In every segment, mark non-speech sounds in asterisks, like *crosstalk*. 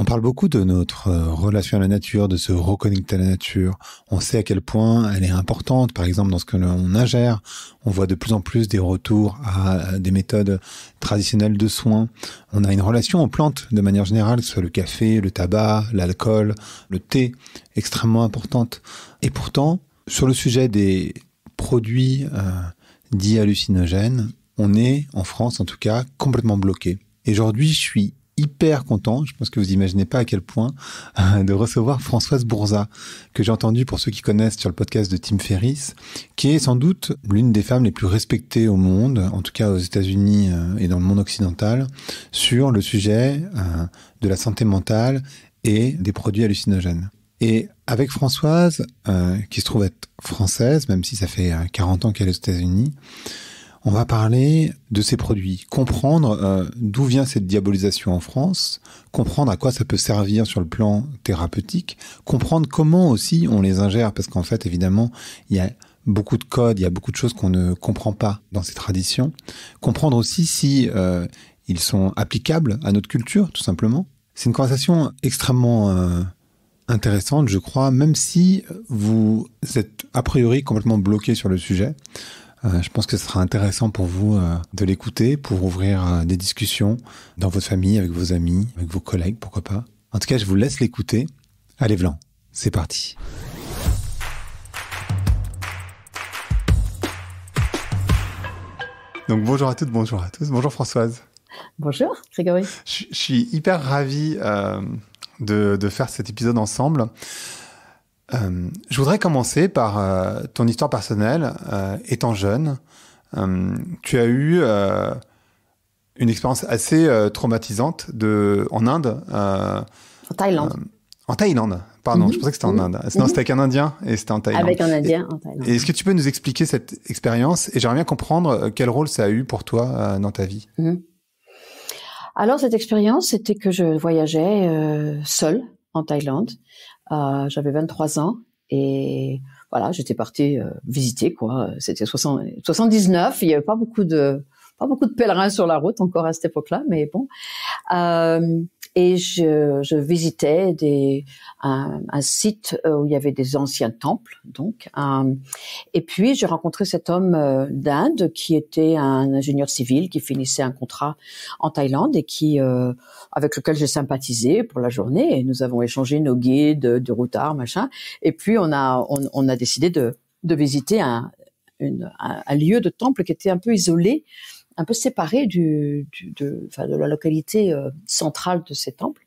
On parle beaucoup de notre euh, relation à la nature, de se reconnecter à la nature. On sait à quel point elle est importante, par exemple dans ce que l'on ingère. On voit de plus en plus des retours à des méthodes traditionnelles de soins. On a une relation aux plantes de manière générale, que ce soit le café, le tabac, l'alcool, le thé, extrêmement importante. Et pourtant, sur le sujet des produits euh, dits hallucinogènes, on est, en France en tout cas, complètement bloqué. Et aujourd'hui, je suis hyper content, je pense que vous imaginez pas à quel point, euh, de recevoir Françoise Bourza, que j'ai entendue pour ceux qui connaissent sur le podcast de Tim Ferriss, qui est sans doute l'une des femmes les plus respectées au monde, en tout cas aux États-Unis euh, et dans le monde occidental, sur le sujet euh, de la santé mentale et des produits hallucinogènes. Et avec Françoise, qui se trouve être française, même si ça fait 40 ans qu'elle est aux États-Unis, on va parler de ces produits, comprendre euh, d'où vient cette diabolisation en France, comprendre à quoi ça peut servir sur le plan thérapeutique, comprendre comment aussi on les ingère, parce qu'en fait, évidemment, il y a beaucoup de codes, il y a beaucoup de choses qu'on ne comprend pas dans ces traditions, comprendre aussi si euh, ils sont applicables à notre culture, tout simplement. C'est une conversation extrêmement... Euh, intéressante, je crois, même si vous êtes a priori complètement bloqué sur le sujet. Euh, je pense que ce sera intéressant pour vous euh, de l'écouter, pour ouvrir euh, des discussions dans votre famille, avec vos amis, avec vos collègues, pourquoi pas. En tout cas, je vous laisse l'écouter. Allez, Vlan, c'est parti. Donc bonjour à toutes, bonjour à tous. Bonjour Françoise. Bonjour Grégory. Je, suis hyper ravi de, faire cet épisode ensemble. Euh, je voudrais commencer par euh, ton histoire personnelle. Euh, étant jeune, tu as eu une expérience assez traumatisante de, en Inde. en Thaïlande. en Thaïlande, pardon, mhm. je pensais que c'était en mhm. Inde. Non, mhm. c'était avec un Indien et c'était en Thaïlande. Avec un Indien en Thaïlande. Est-ce que tu peux nous expliquer cette expérience Et j'aimerais bien comprendre quel rôle ça a eu pour toi dans ta vie. Alors cette expérience, c'était que je voyageais seule en Thaïlande euh, J'avais 23 ans et voilà, j'étais partie euh, visiter quoi. C'était 79, il n'y avait pas beaucoup de pas beaucoup de pèlerins sur la route encore à cette époque-là, mais bon. Euh, et je, je visitais des, un, site euh, où il y avait des anciens temples, donc. Euh, et puis j'ai rencontré cet homme euh, d'Inde qui était un ingénieur civil qui finissait un contrat en Thaïlande et qui, avec lequel j'ai sympathisé pour la journée. Et nous avons échangé nos guides, de routard, machin. Et puis on a, on, a décidé de, de visiter un lieu de temple qui était un peu isolé un peu séparé de, la localité euh, centrale de ces temples.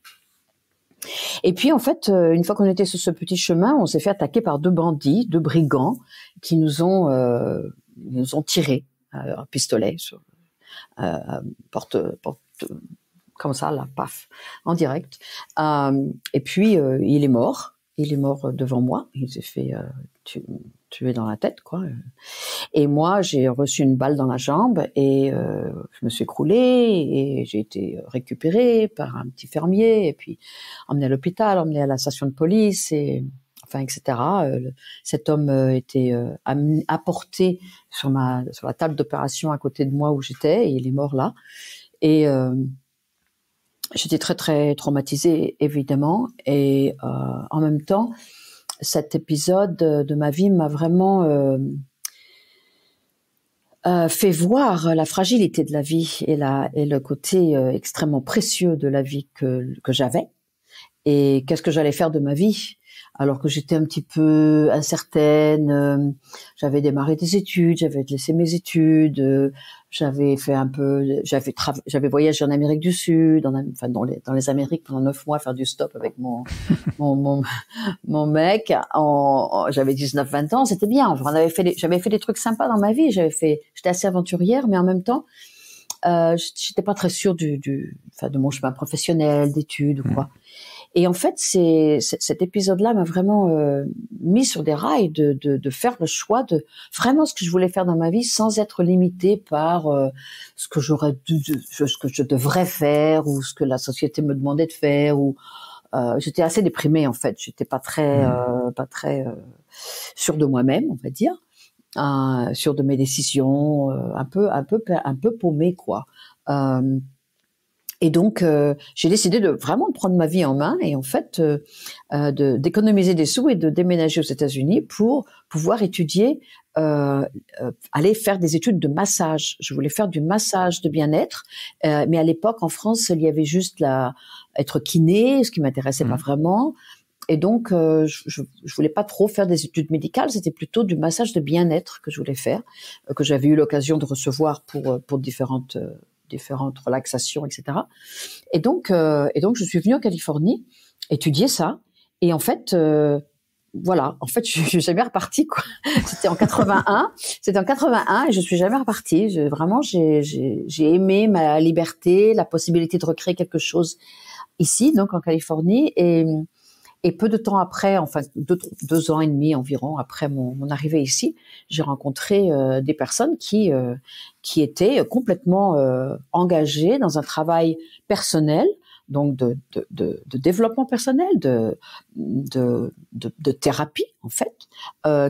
Et puis en fait, euh, une fois qu'on était sur ce petit chemin, on s'est fait attaquer par deux bandits, deux brigands, qui nous ont euh, nous ont tiré un pistolet porte comme ça la paf, en direct. et puis il est mort, il est mort devant moi. Il s'est fait tuer tué dans la tête, quoi. Euh. Et moi, j'ai reçu une balle dans la jambe et euh, je me suis écroulée et j'ai été récupérée par un petit fermier et puis emmenée à l'hôpital, emmenée à la station de police et enfin etc. Euh, cet homme était apporté sur ma sur la table d'opération à côté de moi où j'étais et il est mort là. Et j'étais très très traumatisée évidemment et en même temps cet épisode de ma vie m'a vraiment euh, euh, fait voir la fragilité de la vie et, le côté euh, extrêmement précieux de la vie que, que j'avais et qu'est-ce que j'allais faire de ma vie alors que j'étais un petit peu incertaine. Euh, j'avais démarré des études, j'avais laissé mes études, euh, j'avais fait un peu, j'avais j'avais voyagé en Amérique du Sud, enfin dans les dans les Amériques pendant neuf mois faire du stop avec mon *laughs* mon, mon, mec. En, j'avais 19-20 ans, c'était bien. j'avais fait des trucs sympas dans ma vie. J'avais fait, j'étais assez aventurière, mais en même temps. Euh, j'étais pas très sûre du, du, enfin, de mon chemin professionnel, d'études ou mm. quoi. Et en fait, c'est, cet épisode-là m'a vraiment euh, mis sur des rails de, de, de, faire le choix de vraiment ce que je voulais faire dans ma vie sans être limité par euh, ce que j'aurais dû, ce que je devrais faire ou ce que la société me demandait de faire ou euh, j'étais assez déprimée en fait, j'étais pas très mmh. pas très sûre de moi-même, on va dire. Euh, hein, sur de mes décisions, un peu, un peu, un peu paumé quoi. Et donc, euh, j'ai décidé de vraiment prendre ma vie en main et en fait euh, euh, d'économiser des sous et de déménager aux États-Unis pour pouvoir étudier, aller faire des études de massage. Je voulais faire du massage de bien-être, mais à l'époque en France, il y avait juste la être kiné, ce qui m'intéressait pas mmh. vraiment. Et donc, je, je voulais pas trop faire des études médicales, c'était plutôt du massage de bien-être que je voulais faire, que j'avais eu l'occasion de recevoir pour pour différentes différentes relaxations, etc. Et donc, euh, et donc, je suis venue en Californie étudier ça. Et en fait, euh, voilà, en fait, *laughs* je, suis jamais repartie. Quoi. C'était en 81. C'était en 81 et je suis jamais repartie. vraiment, j'ai, j'ai, j'ai aimé ma liberté, la possibilité de recréer quelque chose ici, donc en Californie. Et et peu de temps après, enfin deux, ans et demi environ après mon, arrivée ici, j'ai rencontré euh, des personnes qui euh, qui étaient complètement euh, engagées dans un travail personnel, donc de, de, de, de développement personnel, de, de, de, thérapie en fait,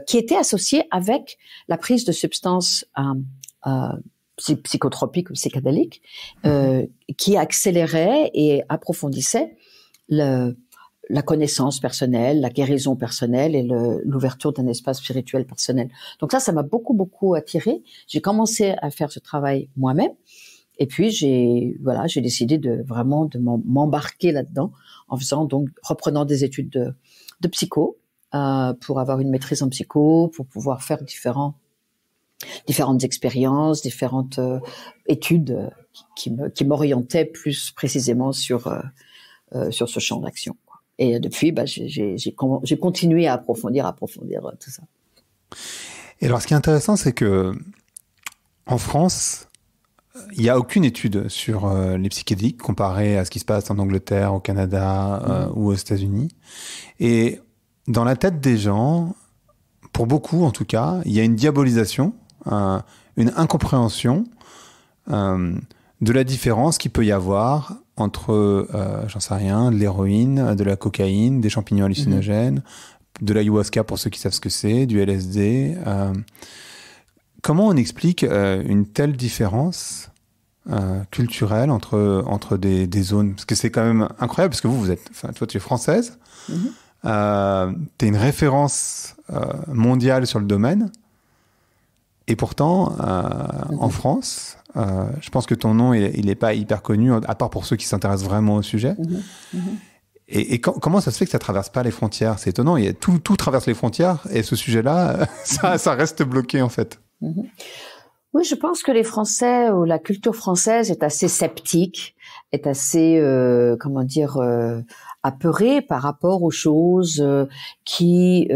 qui était associé avec la prise de substances psychotropiques ou psychédéliques, mmh qui accéléraient et approfondissaient le la connaissance personnelle, la guérison personnelle et l'ouverture d'un espace spirituel personnel. Donc ça, ça m'a beaucoup, beaucoup attiré. J'ai commencé à faire ce travail moi-même. Et puis j'ai voilà, j'ai décidé de vraiment de m'embarquer là-dedans en faisant donc reprenant des études de, psycho euh, pour avoir une maîtrise en psycho, pour pouvoir faire différents différentes expériences, différentes euh, études euh, qui, qui m'orientaient plus précisément sur sur ce champ d'action. Et depuis, bah, j'ai continué à approfondir, à approfondir euh, tout ça. Et alors, ce qui est intéressant, c'est que en France, il n'y a aucune étude sur euh, les psychédéliques comparée à ce qui se passe en Angleterre, au Canada euh, mm. ou aux États-Unis. Et dans la tête des gens, pour beaucoup en tout cas, il y a une diabolisation, une incompréhension de la différence qu'il peut y avoir entre, euh, j'en sais rien, de l'héroïne, de la cocaïne, des champignons hallucinogènes, de la ayahuasca pour ceux qui savent ce que c'est, du LSD. Euh, comment on explique euh, une telle différence culturelle entre, entre des, zones Parce que c'est quand même incroyable, parce que vous, vous êtes, toi tu es française, mmh. tu es une référence mondiale sur le domaine, et pourtant, mm-hmm. en France, euh, je pense que ton nom, il n'est pas hyper connu, hein, à part pour ceux qui s'intéressent vraiment au sujet. Mhm, mhm. Et, comment ça se fait que ça traverse pas les frontières C'est étonnant, il tout, tout, traverse les frontières et ce sujet-là, *laughs* ça, reste bloqué en fait. Mhm. Oui, je pense que les Français ou la culture française est assez sceptique, est assez, euh, comment dire, euh, apeurée par rapport aux choses qui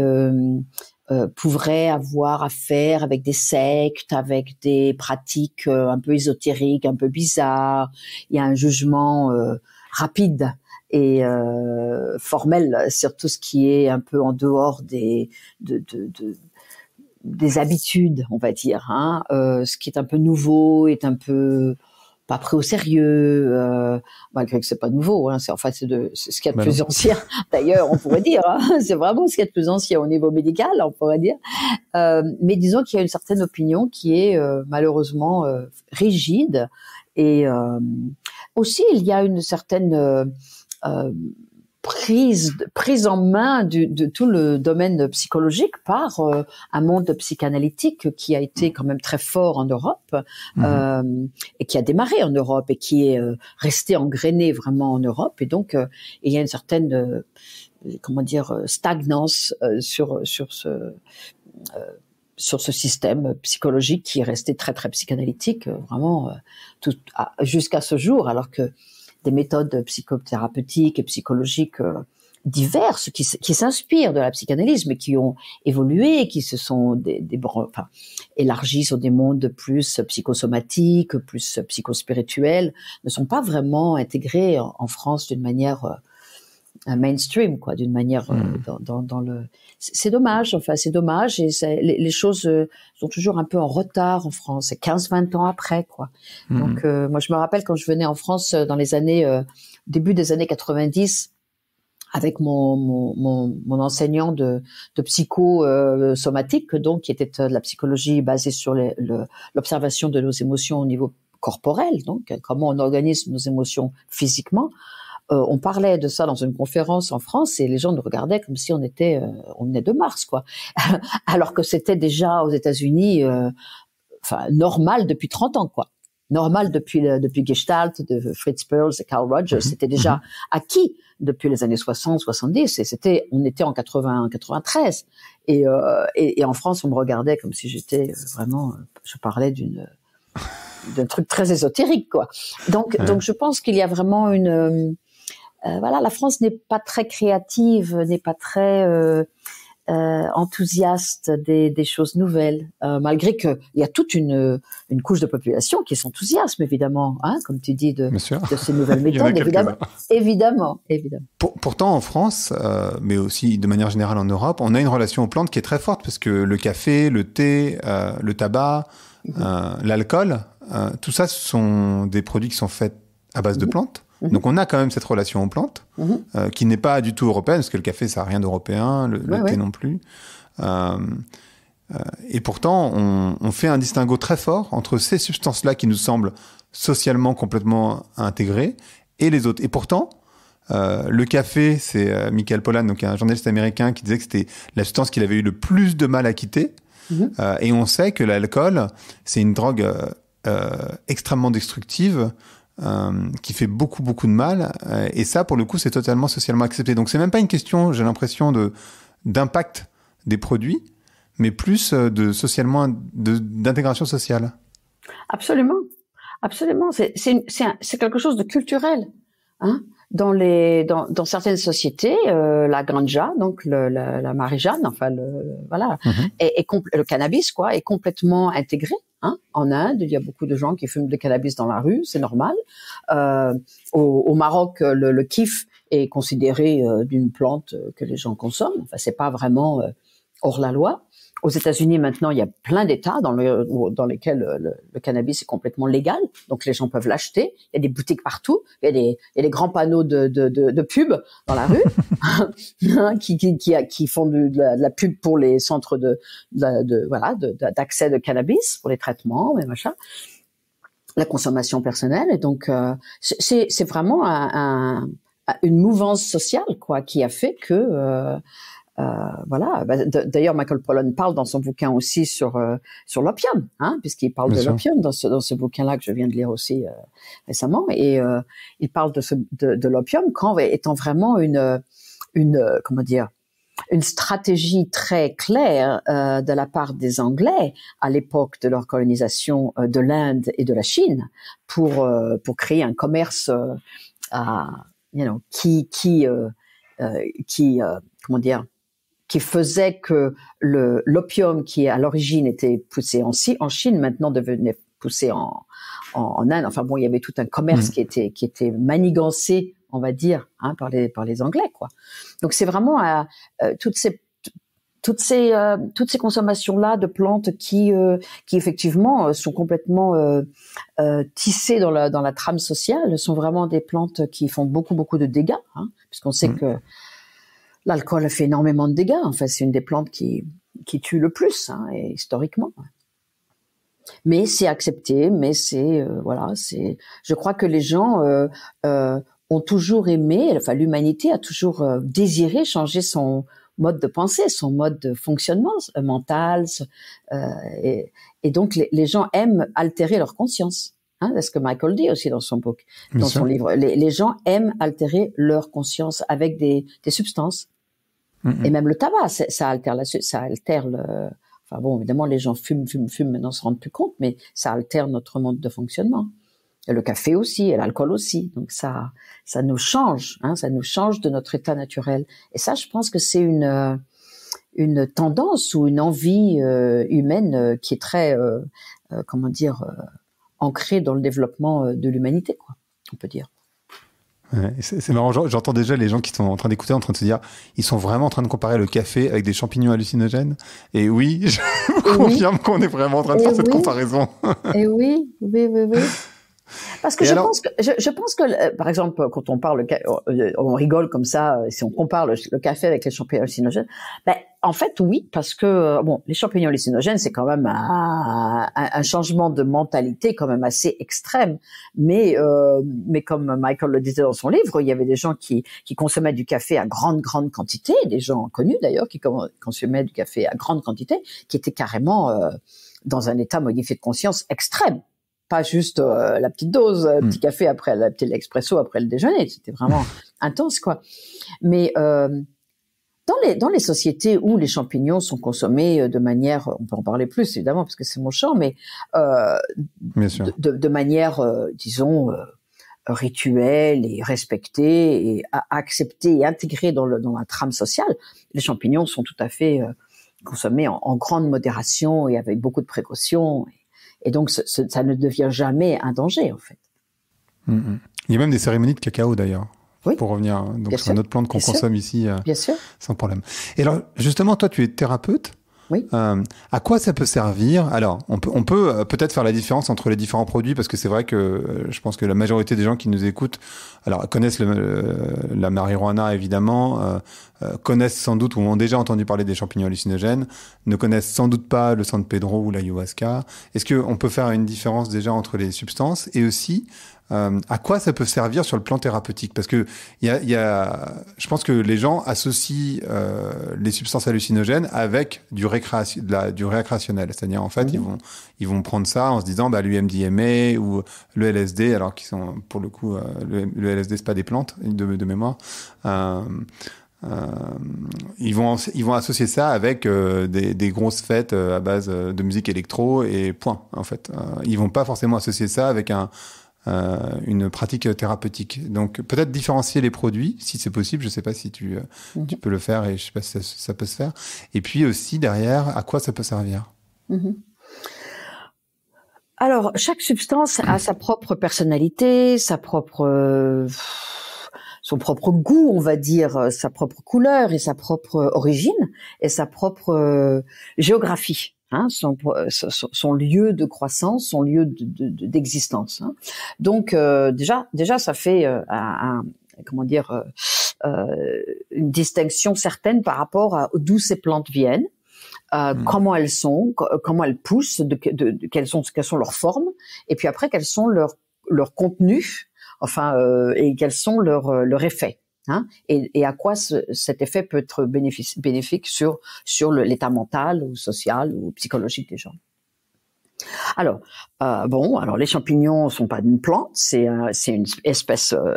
euh, pourrait avoir affaire avec des sectes, avec des pratiques euh, un peu ésotériques, un peu bizarres. Il y a un jugement euh, rapide et euh, formel sur tout ce qui est un peu en dehors des des habitudes, on va dire, hein. ce qui est un peu nouveau, est un peu pas pris au sérieux, euh, malgré que c'est pas nouveau. Hein, c'est enfin c'est de ce qu'il y a de plus ancien. *laughs* D'ailleurs, on pourrait dire, hein. c'est vraiment ce qu'il y a de plus ancien au niveau médical, on pourrait dire. Euh, mais disons qu'il y a une certaine opinion qui est euh, malheureusement euh, rigide, et euh, aussi il y a une certaine prise, prise en main de tout le domaine psychologique par euh, un monde psychanalytique qui a été quand même très fort en Europe mhm. euh, et qui a démarré en Europe et qui est euh, resté engrainé vraiment en Europe. Et donc, euh, il y a une certaine, comment dire, stagnance sur, sur ce sur ce système psychologique qui est resté très très psychanalytique vraiment tout jusqu'à ce jour alors que des méthodes psychothérapeutiques et psychologiques euh, diverses qui, s'inspirent de la psychanalyse, mais qui ont évolué, qui se sont des, sur des mondes plus psychosomatiques, plus psychospirituels, ne sont pas vraiment intégrés en France d'une manière euh, un mainstream quoi d'une manière euh, hmm. dans, dans, dans, le c'est dommage enfin c'est dommage et les, les, choses euh, sont toujours un peu en retard en France 15 20 ans après quoi hmm. donc euh, moi je me rappelle quand je venais en France dans les années début des années 90 avec mon, mon, mon, enseignant de, de psychosomatique, donc qui était de la psychologie basée sur l'observation de nos émotions au niveau corporel, donc comment on organise nos émotions physiquement. Euh, on parlait de ça dans une conférence en France et les gens nous regardaient comme si on était, euh, on venait de Mars, quoi. *laughs* Alors que c'était déjà aux États-Unis, euh, normal depuis 30 ans, quoi. Normal depuis depuis Gestalt, de Fritz Perls et Carl Rogers, mhm. c'était déjà mhm. acquis depuis les années 60, 70. Et c'était, on était en 80, 93. Et, et, en France, on me regardait comme si j'étais vraiment, je parlais d'une d'un truc très ésotérique quoi. Donc donc je pense qu'il y a vraiment une euh, voilà, la France n'est pas très créative, n'est pas très euh, euh, enthousiaste des, choses nouvelles, malgré qu'il y a toute une, couche de population qui s'enthousiasme, évidemment, hein, comme tu dis, de, ces nouvelles *laughs* méthodes, évidemment. évidemment, pourtant, en France, mais aussi de manière générale en Europe, on a une relation aux plantes qui est très forte, parce que le café, le thé, le tabac, mhm. l'alcool, tout ça, ce sont des produits qui sont faits à base de mhm. plantes. Mhm. Donc on a quand même cette relation aux plantes, mhm. euh, qui n'est pas du tout européenne, parce que le café, ça n'a rien d'européen, le, thé non plus. Euh, euh, et pourtant, on, fait un distinguo très fort entre ces substances-là qui nous semblent socialement complètement intégrées et les autres. Et pourtant, le café, c'est Michael Pollan, donc un journaliste américain, qui disait que c'était la substance qu'il avait eu le plus de mal à quitter. Mhm. et on sait que l'alcool, c'est une drogue extrêmement destructive euh, qui fait beaucoup beaucoup de mal. Euh, et ça, pour le coup, c'est totalement socialement accepté. Donc c'est même pas une question, j'ai l'impression, de d'impact des produits, mais plus euh, de socialement d'intégration sociale. Absolument, absolument. C'est quelque chose de culturel. Hein dans les dans, dans certaines sociétés, la ganja, donc la, la marijuana, enfin le, voilà, mm-hmm. le cannabis quoi, est complètement intégré Hein, en Inde, il y a beaucoup de gens qui fument du cannabis dans la rue, c'est normal. Euh, au, Maroc, le, kif est considéré euh, d'une plante euh, que les gens consomment. Enfin, c'est pas vraiment hors la loi. Aux États-Unis, maintenant, il y a plein d'États dans, le, dans lesquels euh, le, cannabis est complètement légal, donc les gens peuvent l'acheter. Il y a des boutiques partout, il y a des, grands panneaux de, pub dans la rue *laughs* hein, qui, qui, qui, font de, la, pub pour les centres de, voilà d'accès de cannabis pour les traitements et machin la consommation personnelle. Et donc, euh, c'est vraiment un, une mouvance sociale quoi qui a fait que euh, euh, voilà. Bah, d'ailleurs, Michael Pollan parle dans son bouquin aussi sur euh, sur l'opium, hein, puisqu'il parle de l'opium dans ce dans ce bouquin-là que je viens de lire aussi euh, récemment. Et il parle de ce, de, de l'opium quand étant vraiment une une comment dire une stratégie très claire de la part des Anglais à l'époque de leur colonisation de l'Inde et de la Chine pour pour créer un commerce à, qui qui qui comment dire qui faisait que l'opium qui à l'origine était poussé en, en Chine maintenant devenait poussé en, en, Inde. Enfin bon, il y avait tout un commerce mmh. qui était qui était manigancé, on va dire, hein, par les par les Anglais quoi. Donc c'est vraiment à, euh, euh, toutes ces toutes ces euh, toutes ces consommations là de plantes qui qui effectivement sont complètement tissées dans la dans la trame sociale sont vraiment des plantes qui font beaucoup beaucoup de dégâts hein, puisqu'on sait mmh. que L'alcool fait énormément de dégâts. Enfin, c'est une des plantes qui, tue le plus, hein, historiquement. Mais c'est accepté, mais c'est euh, voilà, c'est. Je crois que les gens euh, euh, ont toujours aimé, enfin l'humanité a toujours désiré changer son mode de pensée, son mode de fonctionnement mental, et, donc les, gens aiment altérer leur conscience. Hein, c'est ce que Michael dit aussi dans son book, dans son livre. Les, gens aiment altérer leur conscience avec des, des substances. Et même le tabac, ça altère, ça altère Enfin bon, évidemment, les gens fument, fument, fument, maintenant se rendent plus compte, mais ça altère notre mode de fonctionnement. Et le café aussi, et l'alcool aussi. Donc ça, ça nous change, hein, ça nous change de notre état naturel. Et ça, je pense que c'est une euh, une tendance ou une envie euh, humaine euh, qui est très, comment dire, ancrée dans le développement de l'humanité, quoi, on peut dire c'est marrant, j'entends déjà les gens qui sont en train d'écouter en train de se dire ils sont vraiment en train de comparer le café avec des champignons hallucinogènes. Et oui, *laughs* je confirme qu'on est vraiment en train de faire cette comparaison. Et oui, oui, oui, oui. *laughs* Parce que je, pense que je, je, pense que, euh, par exemple, quand on parle, euh, on rigole comme ça, euh, si on compare le, café avec les champignons hallucinogènes, ben, en fait, oui, parce que bon, les champignons hallucinogènes, c'est quand même un, un, changement de mentalité quand même assez extrême. Mais mais comme Michael le disait dans son livre, il y avait des gens qui qui consommaient du café à grande grande quantité, des gens connus d'ailleurs qui consommaient du café à grande quantité, qui étaient carrément dans un état modifié de conscience extrême pas juste euh, la petite dose, le euh, petit hmm. café après la petite expresso après le déjeuner. C'était vraiment *laughs* intense, quoi. Mais euh, dans les dans les sociétés où les champignons sont consommés euh, de manière, on peut en parler plus évidemment parce que c'est mon champ, mais de, de, de, manière, disons rituelle et respectée, et acceptée et intégrée dans, le, dans la trame sociale, les champignons sont tout à fait consommés en, en, grande modération et avec beaucoup de précautions. Et donc, ça ne devient jamais un danger, en fait. Mm, mm. Il y a même des cérémonies de cacao, d'ailleurs. Pour revenir donc, sur notre plante qu'on consomme ici, euh, sans problème. Et alors, justement, toi, tu es thérapeute. Oui. Euh, à quoi ça peut servir Alors, on peut on peut euh, peut-être faire la différence entre les différents produits parce que c'est vrai que euh, je pense que la majorité des gens qui nous écoutent, alors connaissent euh, la marijuana évidemment, connaissent sans doute ou ont déjà entendu parler des champignons hallucinogènes, ne connaissent sans doute pas le San Pedro ou l'ayahuasca. Est-ce qu'on peut faire une différence déjà entre les substances et aussi euh, à quoi ça peut servir sur le plan thérapeutique Parce que y a, y a, je pense que les gens associent euh, les substances hallucinogènes avec du, récréation, de la, du récréationnel. C'est-à-dire, en fait, mhm. ils, vont, ils vont prendre ça en se disant bah, l'UMDMA ou le LSD, alors qu'ils sont, pour le coup, euh, le, LSD, c'est pas des plantes de, de mémoire. Euh, euh, ils, vont, ils vont associer ça avec des, des, grosses fêtes à base de musique électro et point, en fait. ils vont pas forcément associer ça avec un euh, une pratique thérapeutique. Donc peut-être différencier les produits, si c'est possible. Je ne sais pas si euh, mhm. tu, peux le faire et je ne sais pas si ça, peut se faire. Et puis aussi derrière, à quoi ça peut servir mhm. Alors chaque substance a sa propre personnalité, sa propre euh, son propre goût, on va dire, sa propre couleur et sa propre origine et sa propre géographie. Hein, euh, son, son, lieu de croissance, son lieu d'existence. De, hein. Donc euh, déjà, déjà, ça fait euh, un, comment dire une distinction certaine par rapport à d'où ces plantes viennent. Hmm. comment elles sont, comment elles poussent, de, quelles, sont, quelles sont leurs formes, et puis après quels sont leurs leur contenus, enfin, et quels sont leurs effets. Hein, et, et, à quoi ce, cet effet peut être bénéfique, sur, sur l'état mental ou social ou psychologique des gens. Alors, euh, bon, alors les champignons sont pas une plante, c'est euh, une espèce euh,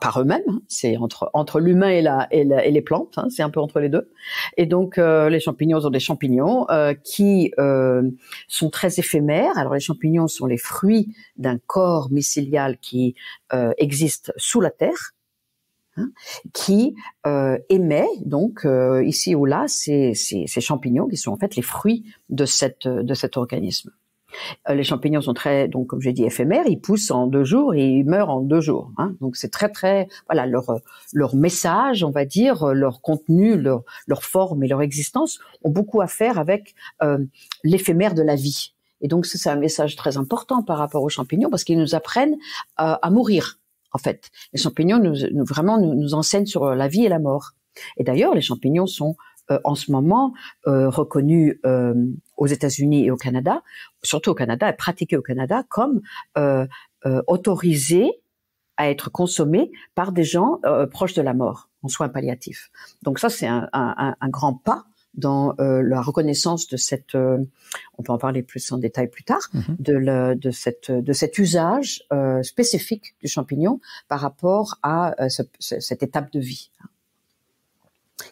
par eux-mêmes, hein, c'est entre entre l'humain et la, et les plantes, hein, c'est un peu entre les deux. Et donc euh, les champignons sont des champignons euh, qui sont très éphémères. Alors les champignons sont les fruits d'un corps mycélial qui existe sous la terre Hein, qui euh, émet donc euh, ici ou là ces, ces, champignons qui sont en fait les fruits de, cette, de cet organisme. Euh, les champignons sont très, donc comme j'ai dit, éphémères. Ils poussent en deux jours et ils meurent en deux jours. Hein. donc c'est très très, voilà leur leur message, on va dire, leur contenu, leur leur forme et leur existence ont beaucoup à faire avec euh, l'éphémère de la vie. Et donc c'est un message très important par rapport aux champignons parce qu'ils nous apprennent à mourir en fait. Les champignons nous, vraiment nous, nous, enseignent sur euh, la vie et la mort. Et d'ailleurs, les champignons sont euh, en ce moment euh, reconnus aux États-Unis et au Canada, surtout au Canada et pratiqués au Canada comme autorisés à être consommés par des gens proches de la mort en soins palliatifs. Donc ça, c'est un grand pas dans euh, la reconnaissance de cette, euh, on peut en parler plus en détail plus tard, mhm. de, de, cette, de cet usage euh, spécifique du champignon par rapport à euh, cette étape de vie, hein,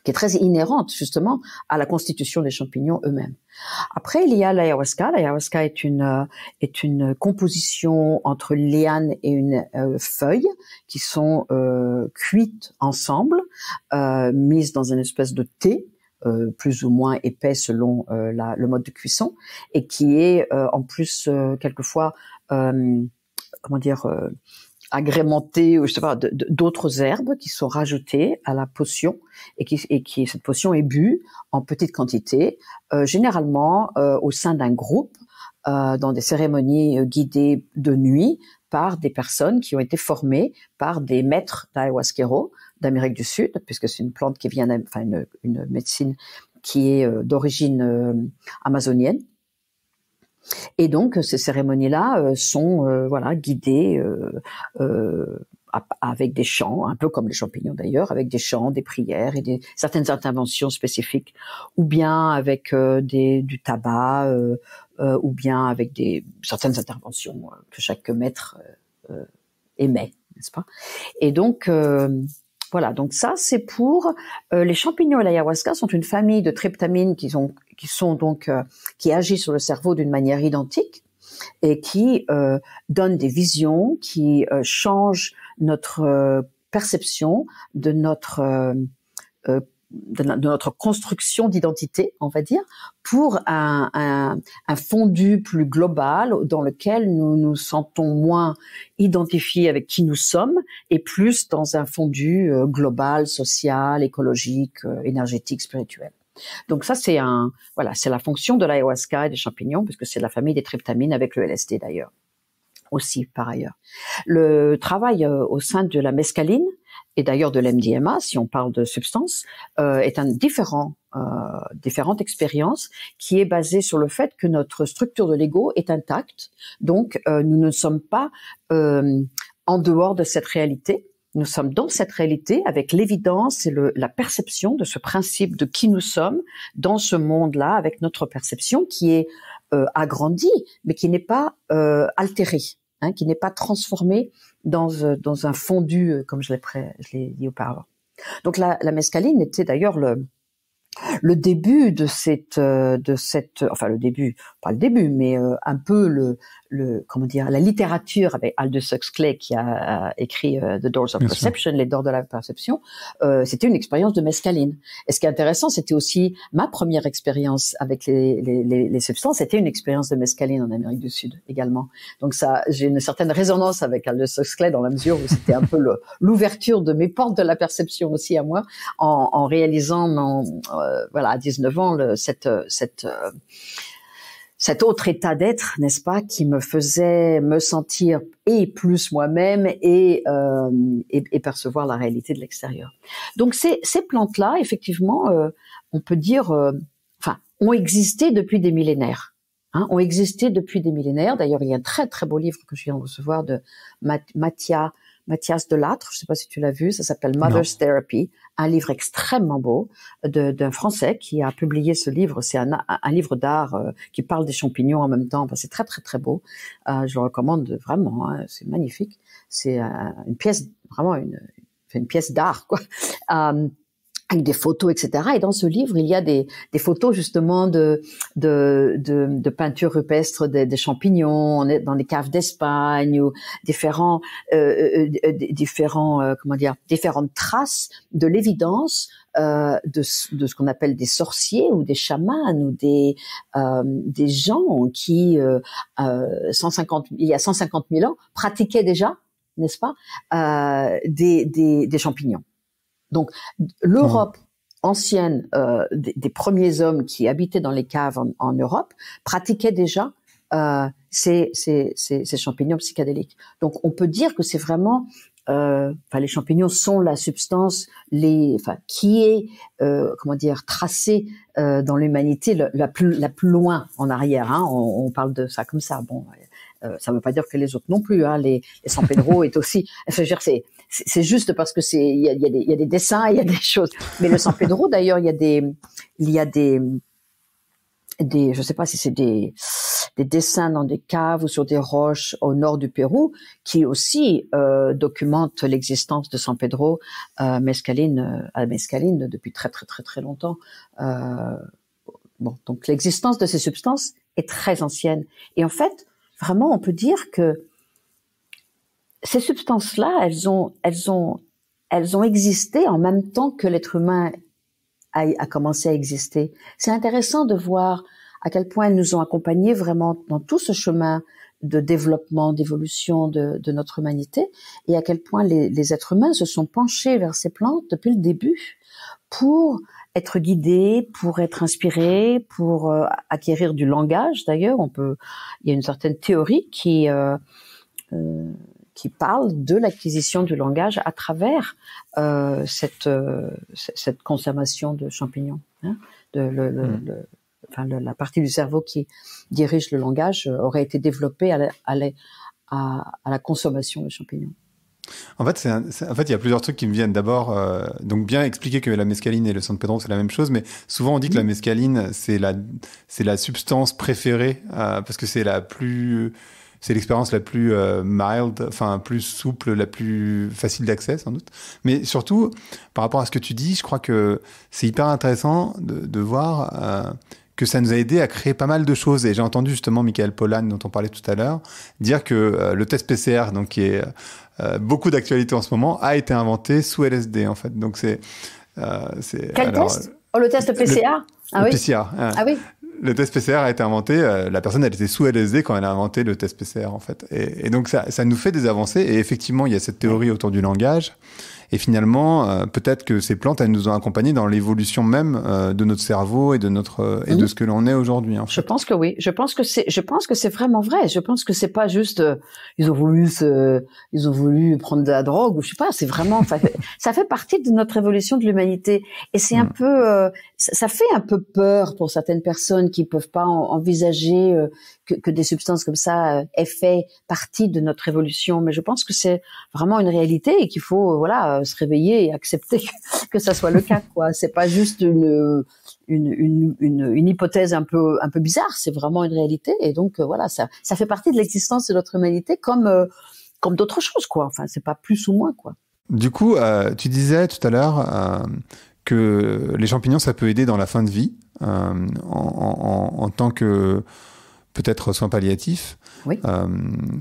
qui est très inhérente justement à la constitution des champignons eux-mêmes. Après, il y a l'ayahuasca. L'ayahuasca est une, est une composition entre léane liane et une feuille qui sont euh, cuites ensemble, euh, mises dans une espèce de thé euh, plus ou moins épais selon euh, le mode de cuisson et qui est euh, en plus quelquefois comment dire agrémenté je sais pas d'autres herbes qui sont rajoutées à la potion et qui, et qui cette potion est bue en petite quantité généralement au sein d'un groupe dans des cérémonies guidées de nuit par des personnes qui ont été formées par des maîtres d'ayahuasquero d'Amérique du Sud, puisque c'est une plante qui vient, enfin une, une médecine qui est euh, d'origine euh, amazonienne. Et donc euh, ces cérémonies-là sont voilà guidées avec des chants, un peu comme les champignons d'ailleurs, avec des chants, des prières et des, certaines interventions spécifiques, ou bien avec des, du tabac, euh, ou bien avec des, certaines interventions que chaque maître émet, n'est-ce pas Et donc, voilà, donc ça c'est pour euh, les champignons et l'ayahuasca sont une famille de tryptamines qui, ont, qui sont donc euh, qui agissent sur le cerveau d'une manière identique et qui euh, donnent des visions, qui euh, changent notre perception de notre de, notre construction d'identité, on va dire, pour un, un, fondu plus global dans lequel nous nous sentons moins identifiés avec qui nous sommes et plus dans un fondu euh, global, social, écologique, euh, énergétique, spirituel. Donc ça c'est un voilà c'est la fonction de l'ayahuasca et des champignons puisque c'est la famille des tryptamines avec le LSD d'ailleurs aussi par ailleurs. Le travail euh, au sein de la mescaline et d'ailleurs de l'MDMA, si on parle de substance, euh, est un différent, euh, différente expérience qui est basée sur le fait que notre structure de l'ego est intacte. Donc, euh, nous ne sommes pas euh, en dehors de cette réalité. Nous sommes dans cette réalité avec l'évidence et le, la perception de ce principe de qui nous sommes dans ce monde-là, avec notre perception qui est agrandie, mais qui n'est pas altérée. Hein, qui n'est pas transformé dans, euh, dans un fondu, euh, comme je l'ai dit auparavant. Donc la, la mescaline était d'ailleurs le, le début de cette, euh, de cette, enfin le début, pas le début, mais euh, un peu le, le, comment dire, la littérature avec Aldous Huxley qui a écrit euh, The Doors of Perception, les doors de la perception, c'était une expérience de mescaline. Et ce qui est intéressant, c'était aussi ma première expérience avec les, les, les, substances, c'était une expérience de mescaline en Amérique du Sud également. Donc ça, j'ai une certaine résonance avec Aldous Huxley dans la mesure où c'était un peu l'ouverture de mes portes de la perception aussi à moi en, en réalisant mon, voilà, à 19 ans, cette, euh, euh, cet autre état d'être, n'est-ce pas, qui me faisait me sentir et plus moi-même et, euh, percevoir la réalité de l'extérieur. Donc ces, plantes-là, effectivement, on peut dire, ont existé depuis des millénaires. Hein, ont existé depuis des millénaires. D'ailleurs, il y a un très très beau livre que je viens de recevoir de Mattia. Mathia Mathias Delattre, je ne sais pas si tu l'as vu, ça s'appelle Mother's Therapy, un livre extrêmement beau d'un Français qui a publié ce livre. C'est un, livre d'art euh, qui parle des champignons en même temps. c'est très très très beau. Euh, je le recommande vraiment. Hein. c'est magnifique. C'est euh, une pièce vraiment une, pièce d'art quoi avec des photos, etc. Et dans ce livre, il y a des, des photos justement de, de, de, de peintures rupestres des, des, champignons dans les caves d'Espagne ou différents, euh, euh, euh, euh différents euh, comment dire, différentes traces de l'évidence euh, de, de, ce qu'on appelle des sorciers ou des chamans ou des euh, des gens qui euh, 150 il y a 150 000 ans pratiquaient déjà n'est-ce pas des, des, des champignons donc l'Europe ancienne euh, des, premiers hommes qui habitaient dans les caves en, Europe pratiquaient déjà euh, ces, champignons psychédéliques. Donc on peut dire que c'est vraiment euh, enfin, les champignons sont la substance les, enfin, qui est euh, comment dire tracée euh, dans l'humanité la, plus, la plus loin en arrière. Hein. on, parle de ça comme ça. Bon, ça ne veut pas dire que les autres non plus. Hein, les, les San Pedro est aussi. Enfin, *laughs* je dire, c'est c'est juste parce que c'est il y a, y a, des dessins, il y a des choses. Mais le San Pedro d'ailleurs, il y a des il y a des des je sais pas si c'est des des dessins dans des caves ou sur des roches au nord du Pérou qui aussi euh, documentent l'existence de San Pedro euh, mescaline euh, à mescaline depuis très très très très longtemps. Euh, bon, donc l'existence de ces substances est très ancienne et en fait, vraiment on peut dire que ces substances-là, elles ont, elles ont, elles ont existé en même temps que l'être humain a, a, commencé à exister. C'est intéressant de voir à quel point elles nous ont accompagnés vraiment dans tout ce chemin de développement, d'évolution de, de, notre humanité, et à quel point les, les, êtres humains se sont penchés vers ces plantes depuis le début pour être guidés, pour être inspirés, pour euh, acquérir du langage. D'ailleurs, on peut, il y a une certaine théorie qui euh, euh, qui parle de l'acquisition du langage à travers euh, cette, euh, cette consommation de champignons, hein, de mm. la partie du cerveau qui dirige le langage euh, aurait été développée à la, consommation de champignons. En fait, en fait, il y a plusieurs trucs qui me viennent. D'abord, donc bien expliquer que la mescaline et le de Pedro c'est la même chose, mais souvent on dit que la mm. mescaline c'est la la substance préférée parce que c'est la plus c'est l'expérience la plus euh, mild, enfin plus souple, la plus facile d'accès sans doute. Mais surtout, par rapport à ce que tu dis, je crois que c'est hyper intéressant de, voir euh, que ça nous a aidé à créer pas mal de choses. Et j'ai entendu justement Michael Pollan, dont on parlait tout à l'heure, dire que euh, le test PCR, donc qui est beaucoup d'actualité en ce moment, a été inventé sous LSD en fait. Donc c'est... Quel oh, test Le test PCR PCR, ah oui le test PCR a été inventé, euh, la personne elle était sous LSD quand elle a inventé le test PCR en fait. Et, donc ça, ça, nous fait des avancées et effectivement il y a cette théorie autour du langage et finalement, euh, peut-être que ces plantes, elles nous ont accompagnés dans l'évolution même euh, de notre cerveau et de notre euh, et de mhm. ce que l'on est aujourd'hui. Je pense que oui. Je pense que c'est. Je pense que c'est vraiment vrai. Je pense que c'est pas juste. ils ont voulu se, ils ont voulu prendre de la drogue ou je sais pas. C'est vraiment. ça fait *laughs* partie de notre évolution de l'humanité. Et c'est un mm. peu. Ça, fait un peu peur pour certaines personnes qui peuvent pas envisager que, des substances comme ça euh, aient fait partie de notre évolution, mais je pense que c'est vraiment une réalité et qu'il faut euh, voilà euh, se réveiller et accepter que ça soit le cas. Quoi, c'est pas juste une une, hypothèse un peu un peu bizarre, c'est vraiment une réalité et donc voilà ça ça fait partie de l'existence de notre humanité comme comme d'autres choses quoi. Enfin c'est pas plus ou moins quoi. Du coup, tu disais tout à l'heure que les champignons ça peut aider dans la fin de vie en, en, en, tant que peut-être soins palliatifs. Oui. Euh,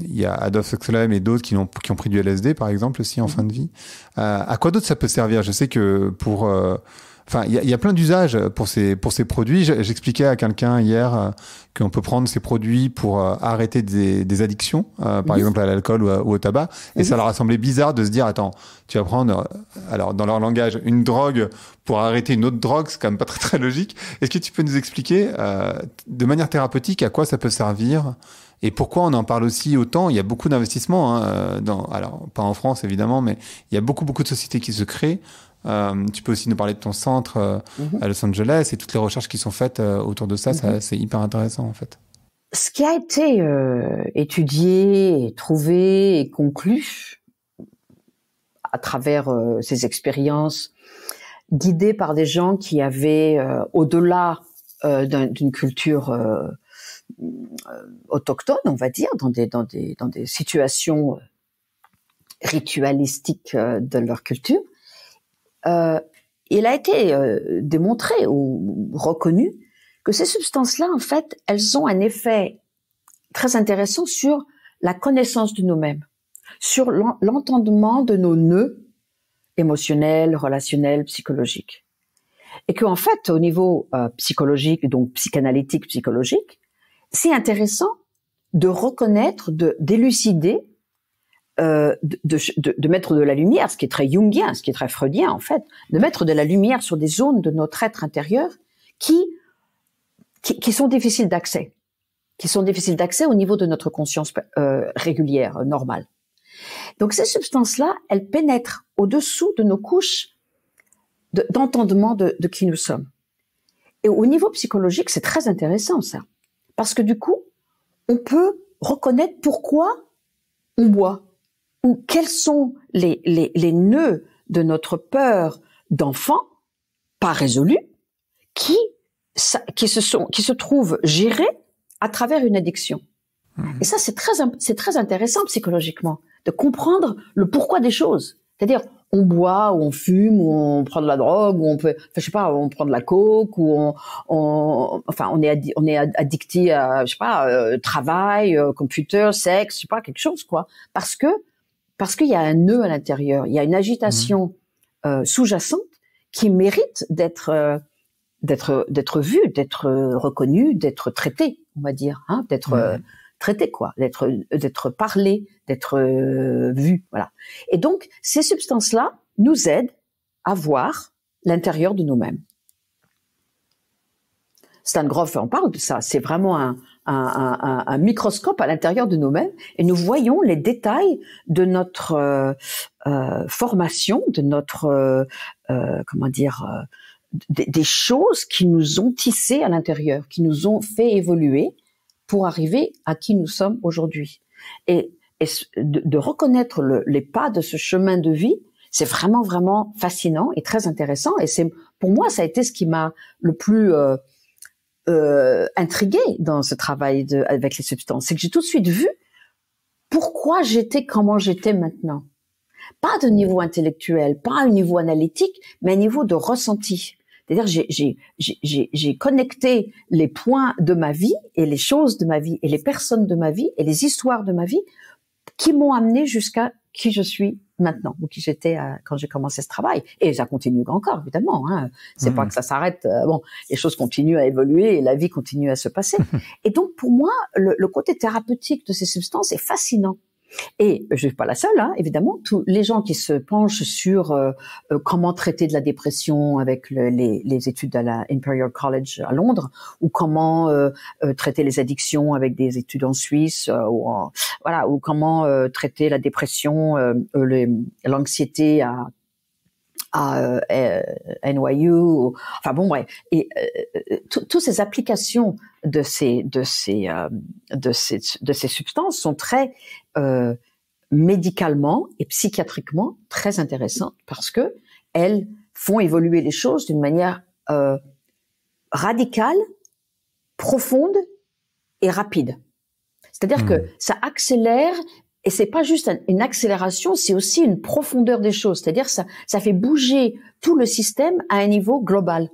il y a Adolf Huxley et d'autres qui ont, ont pris du LSD, par exemple, aussi en mhm. fin de vie. Euh, à quoi d'autre ça peut servir Je sais que pour euh, Enfin, il y, a plein d'usages pour ces, pour ces produits. J'expliquais à quelqu'un hier euh, qu'on peut prendre ces produits pour euh, arrêter des, addictions, euh, par exemple à l'alcool ou, au tabac. Et ça leur a semblé bizarre de se dire, attends, tu vas prendre, alors dans leur langage, une drogue pour arrêter une autre drogue, c'est quand même pas très très logique. Est-ce que tu peux nous expliquer de manière thérapeutique à quoi ça peut servir et pourquoi on en parle aussi autant Il y a beaucoup d'investissements, hein, dans, alors pas en France évidemment, mais il y a beaucoup beaucoup de sociétés qui se créent euh, tu peux aussi nous parler de ton centre euh, mhm. à Los Angeles et toutes les recherches qui sont faites euh, autour de ça, mhm. c'est hyper intéressant en fait. Ce qui a été étudié, trouvé et conclu à travers ces expériences guidées par des gens qui avaient au-delà d'une culture autochtone, on va dire, dans des, dans des, dans des situations ritualistiques de leur culture, euh, il a été euh, démontré ou reconnu que ces substances-là, en fait, elles ont un effet très intéressant sur la connaissance de nous-mêmes, sur l'entendement de nos nœuds émotionnels, relationnels, psychologiques. Et qu'en fait, au niveau euh, psychologique, donc psychanalytique, psychologique, c'est intéressant de reconnaître, d'élucider euh, de, de, de, mettre de la lumière, ce qui est très jungien, ce qui est très freudien en fait, de mettre de la lumière sur des zones de notre être intérieur qui, qui, qui sont difficiles d'accès, qui sont difficiles d'accès au niveau de notre conscience euh, régulière, euh, normale. Donc ces substances-là, elles pénètrent au-dessous de nos couches d'entendement de, de, qui nous sommes. Et au niveau psychologique, c'est très intéressant ça, parce que du coup, on peut reconnaître pourquoi on boit, ou quels sont les, les, les nœuds de notre peur d'enfant pas résolus qui, qui, se sont, qui se trouvent gérés à travers une addiction. Mmh. Et ça, c'est très, c'est très intéressant psychologiquement de comprendre le pourquoi des choses. C'est-à-dire, on boit ou on fume ou on prend de la drogue ou on peut, je sais pas, on prend de la coke ou on, on enfin, on est on est addicté à, je sais pas, euh, travail, euh, computer, sexe, je sais pas, quelque chose quoi, parce que parce qu'il y a un nœud à l'intérieur, il y a une agitation mmh. euh, sous-jacente qui mérite d'être euh, d'être d'être vue, d'être euh, reconnue, d'être traitée, on va dire, hein, d'être mmh. traitée quoi, d'être d'être parlée, d'être vue, voilà. Et donc ces substances-là nous aident à voir l'intérieur de nous-mêmes. Stan Groff en parle de ça. C'est vraiment un, un, un, un microscope à l'intérieur de nous-mêmes et nous voyons les détails de notre euh, euh formation, de notre euh, euh, comment dire des, choses qui nous ont tissés à l'intérieur, qui nous ont fait évoluer pour arriver à qui nous sommes aujourd'hui. Et, et de, de, reconnaître le, les pas de ce chemin de vie, c'est vraiment vraiment fascinant et très intéressant. Et c'est pour moi ça a été ce qui m'a le plus euh, dans ce travail de, avec les substances, c'est que j'ai tout de suite vu pourquoi j'étais comment j'étais maintenant. Pas de niveau intellectuel, pas un niveau analytique, mais un niveau de ressenti. C'est-à-dire j'ai connecté les points de ma vie et les choses de ma vie et les personnes de ma vie et les histoires de ma vie qui m'ont amené jusqu'à qui je suis maintenant ou qui j'étais euh, quand j'ai commencé ce travail. Et ça continue encore, évidemment. Hein. C'est pas hmm. que ça s'arrête. Euh, bon, les choses continuent à évoluer et la vie continue à se passer. *laughs* et donc, pour moi, le, le côté thérapeutique de ces substances est fascinant. Et je ne suis pas la seule, hein, évidemment. Tous les gens qui se penchent sur euh, euh, comment traiter de la dépression avec les, les, études à la Imperial College à Londres, ou comment euh, traiter les addictions avec des études en Suisse, ou voilà, ou comment traiter la dépression, l'anxiété à à euh, NYU, enfin bon ouais. et euh, euh, toutes ces applications de ces de ces de substances sont très médicalement et psychiatriquement très intéressantes parce que elles font évoluer les choses d'une manière radicale, profonde et rapide. C'est-à-dire que hmm. ça accélère et c'est pas juste une accélération, c'est aussi une profondeur des choses. C'est-à-dire ça, ça fait bouger tout le système à un niveau global.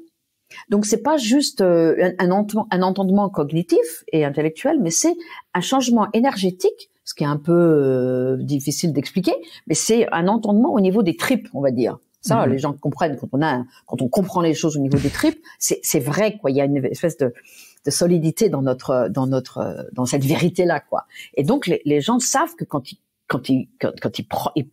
Donc c'est pas juste euh, un, un, entendement, cognitif et intellectuel, mais c'est un changement énergétique, ce qui est un peu euh, difficile d'expliquer, mais c'est un entendement au niveau des tripes, on va dire. Ça, mhm. les gens comprennent quand on a, quand on comprend les choses au niveau des tripes, c'est vrai quoi. Il y a une espèce de de solidité dans notre dans notre dans cette vérité là quoi. Et donc les, gens savent que quand ils quand ils quand, ils,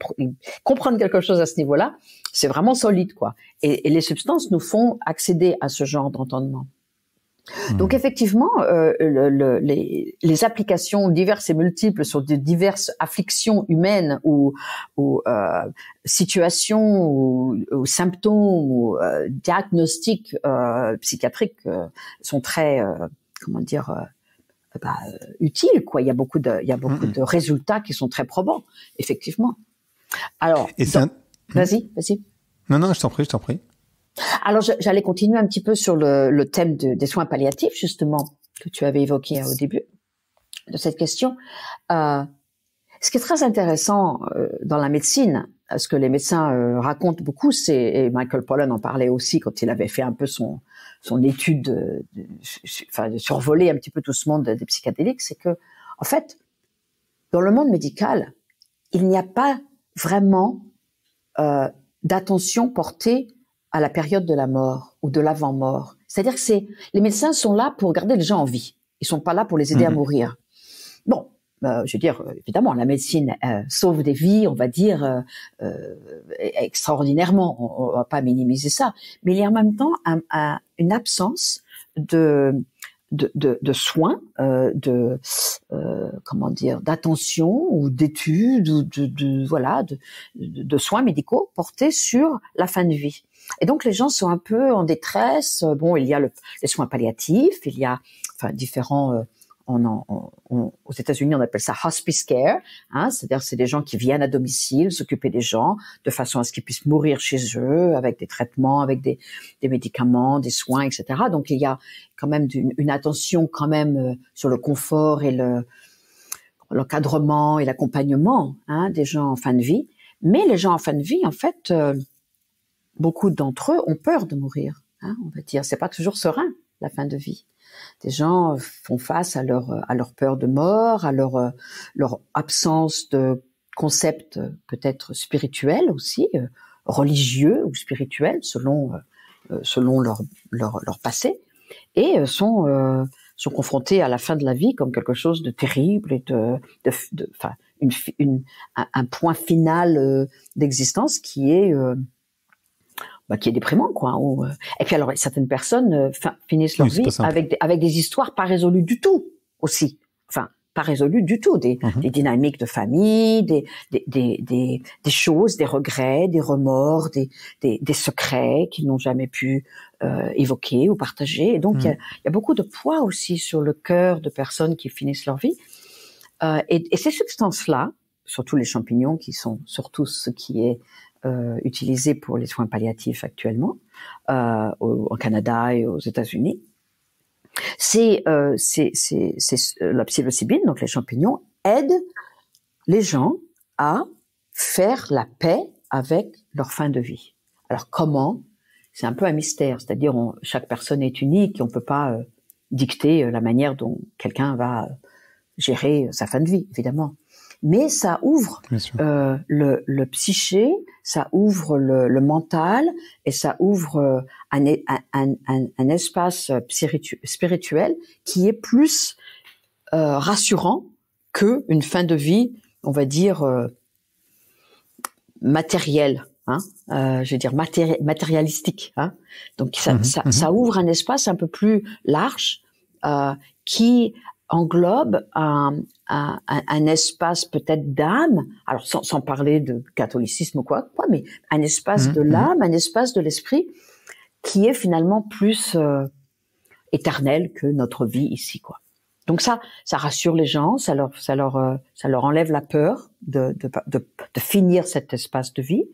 comprennent quelque chose à ce niveau-là, c'est vraiment solide quoi. et les substances nous font accéder à ce genre d'entendement. Hmm. Donc effectivement, euh, les, applications diverses et multiples sur de diverses afflictions humaines ou, euh, situations ou, symptômes ou euh, diagnostics psychiatriques sont très comment dire bah, utiles Il y a beaucoup hmm, hmm. de résultats qui sont très probants effectivement. Alors vas-y vas-y. Non non je t'en prie je t'en prie. Alors, j'allais continuer un petit peu sur le, thème des soins palliatifs, justement, que tu avais évoqué hein, au début de cette question. Euh, ce qui est très intéressant euh, dans la médecine, euh, ce que les médecins racontent beaucoup, c'est et Michael Pollan en parlait aussi quand il avait fait un peu son son étude, de, enfin, de survoler un petit peu tout ce monde des psychédéliques, c'est que en fait, dans le monde médical, il n'y a pas vraiment d'attention portée à la période de la mort ou de l'avant-mort. C'est-à-dire que c'est, les médecins sont là pour garder les gens en vie. Ils sont pas là pour les aider à mhm. mourir. Bon, euh, je veux dire, évidemment, la médecine euh, sauve des vies, on va dire, euh, extraordinairement, on, va pas minimiser ça, mais il y a en même temps un, une absence de, de, soins, de comment dire, d'attention ou d'études ou de, voilà, de, de soins médicaux portés sur la fin de vie. Et donc les gens sont un peu en détresse. Euh, bon, il y a le, les soins palliatifs, il y a enfin différents. Euh, on en, aux États-Unis, on appelle ça hospice care, hein, c'est-à-dire c'est des gens qui viennent à domicile s'occuper des gens de façon à ce qu'ils puissent mourir chez eux avec des traitements, avec des, des médicaments, des soins, etc. Donc il y a quand même une, attention quand même euh, sur le confort et le l'encadrement et l'accompagnement hein, des gens en fin de vie. Mais les gens en fin de vie, en fait, beaucoup d'entre eux ont peur de mourir. Hein, on va dire, c'est pas toujours serein la fin de vie. Des gens euh, font face à leur à leur peur de mort, à leur euh, leur absence de concept euh, peut-être spirituel aussi, religieux ou spirituel selon selon leur leur, leur passé, et sont sont confrontés à la fin de la vie comme quelque chose de terrible et de, de, enfin une, un, point final d'existence qui est bah, qui est déprimant, quoi. Ou, euh. et puis alors, certaines personnes euh, finissent leur vie avec des, avec des histoires pas résolues du tout aussi. Enfin, pas résolues du tout, des, mhm. dynamiques de famille, des, des, des, choses, des regrets, des remords, des, des, secrets qu'ils n'ont jamais pu euh, évoquer ou partager. Et donc, mhm. il y, a, beaucoup de poids aussi sur le cœur de personnes qui finissent leur vie. et, et, ces substances-là, surtout les champignons, qui sont surtout ce qui est euh, utilisé pour les soins palliatifs actuellement euh, au, Canada et aux États-Unis, euh, c'est euh, la psilocybine, donc les champignons, aident les gens à faire la paix avec leur fin de vie. Alors comment C'est un peu un mystère, c'est-à-dire chaque personne est unique et on ne peut pas euh, dicter euh, la manière dont quelqu'un va gérer sa fin de vie, évidemment mais ça ouvre euh, le, le, psyché, ça ouvre le, le, mental et ça ouvre euh, un, un, un, espace spirituel qui est plus euh, rassurant que une fin de vie, on va dire euh, matérielle. Hein, euh, je veux dire matérialistique. Hein. Donc ça, mhm, ça, mhm. ça, ouvre un espace un peu plus large euh, qui englobe un, un, espace peut-être d'âme, alors sans, sans, parler de catholicisme ou quoi, quoi mais un espace mmh, de mmh. l'âme, un espace de l'esprit qui est finalement plus euh, éternel que notre vie ici, quoi. Donc ça, ça rassure les gens, ça leur, ça leur, euh, ça leur enlève la peur de, de, finir cet espace de vie.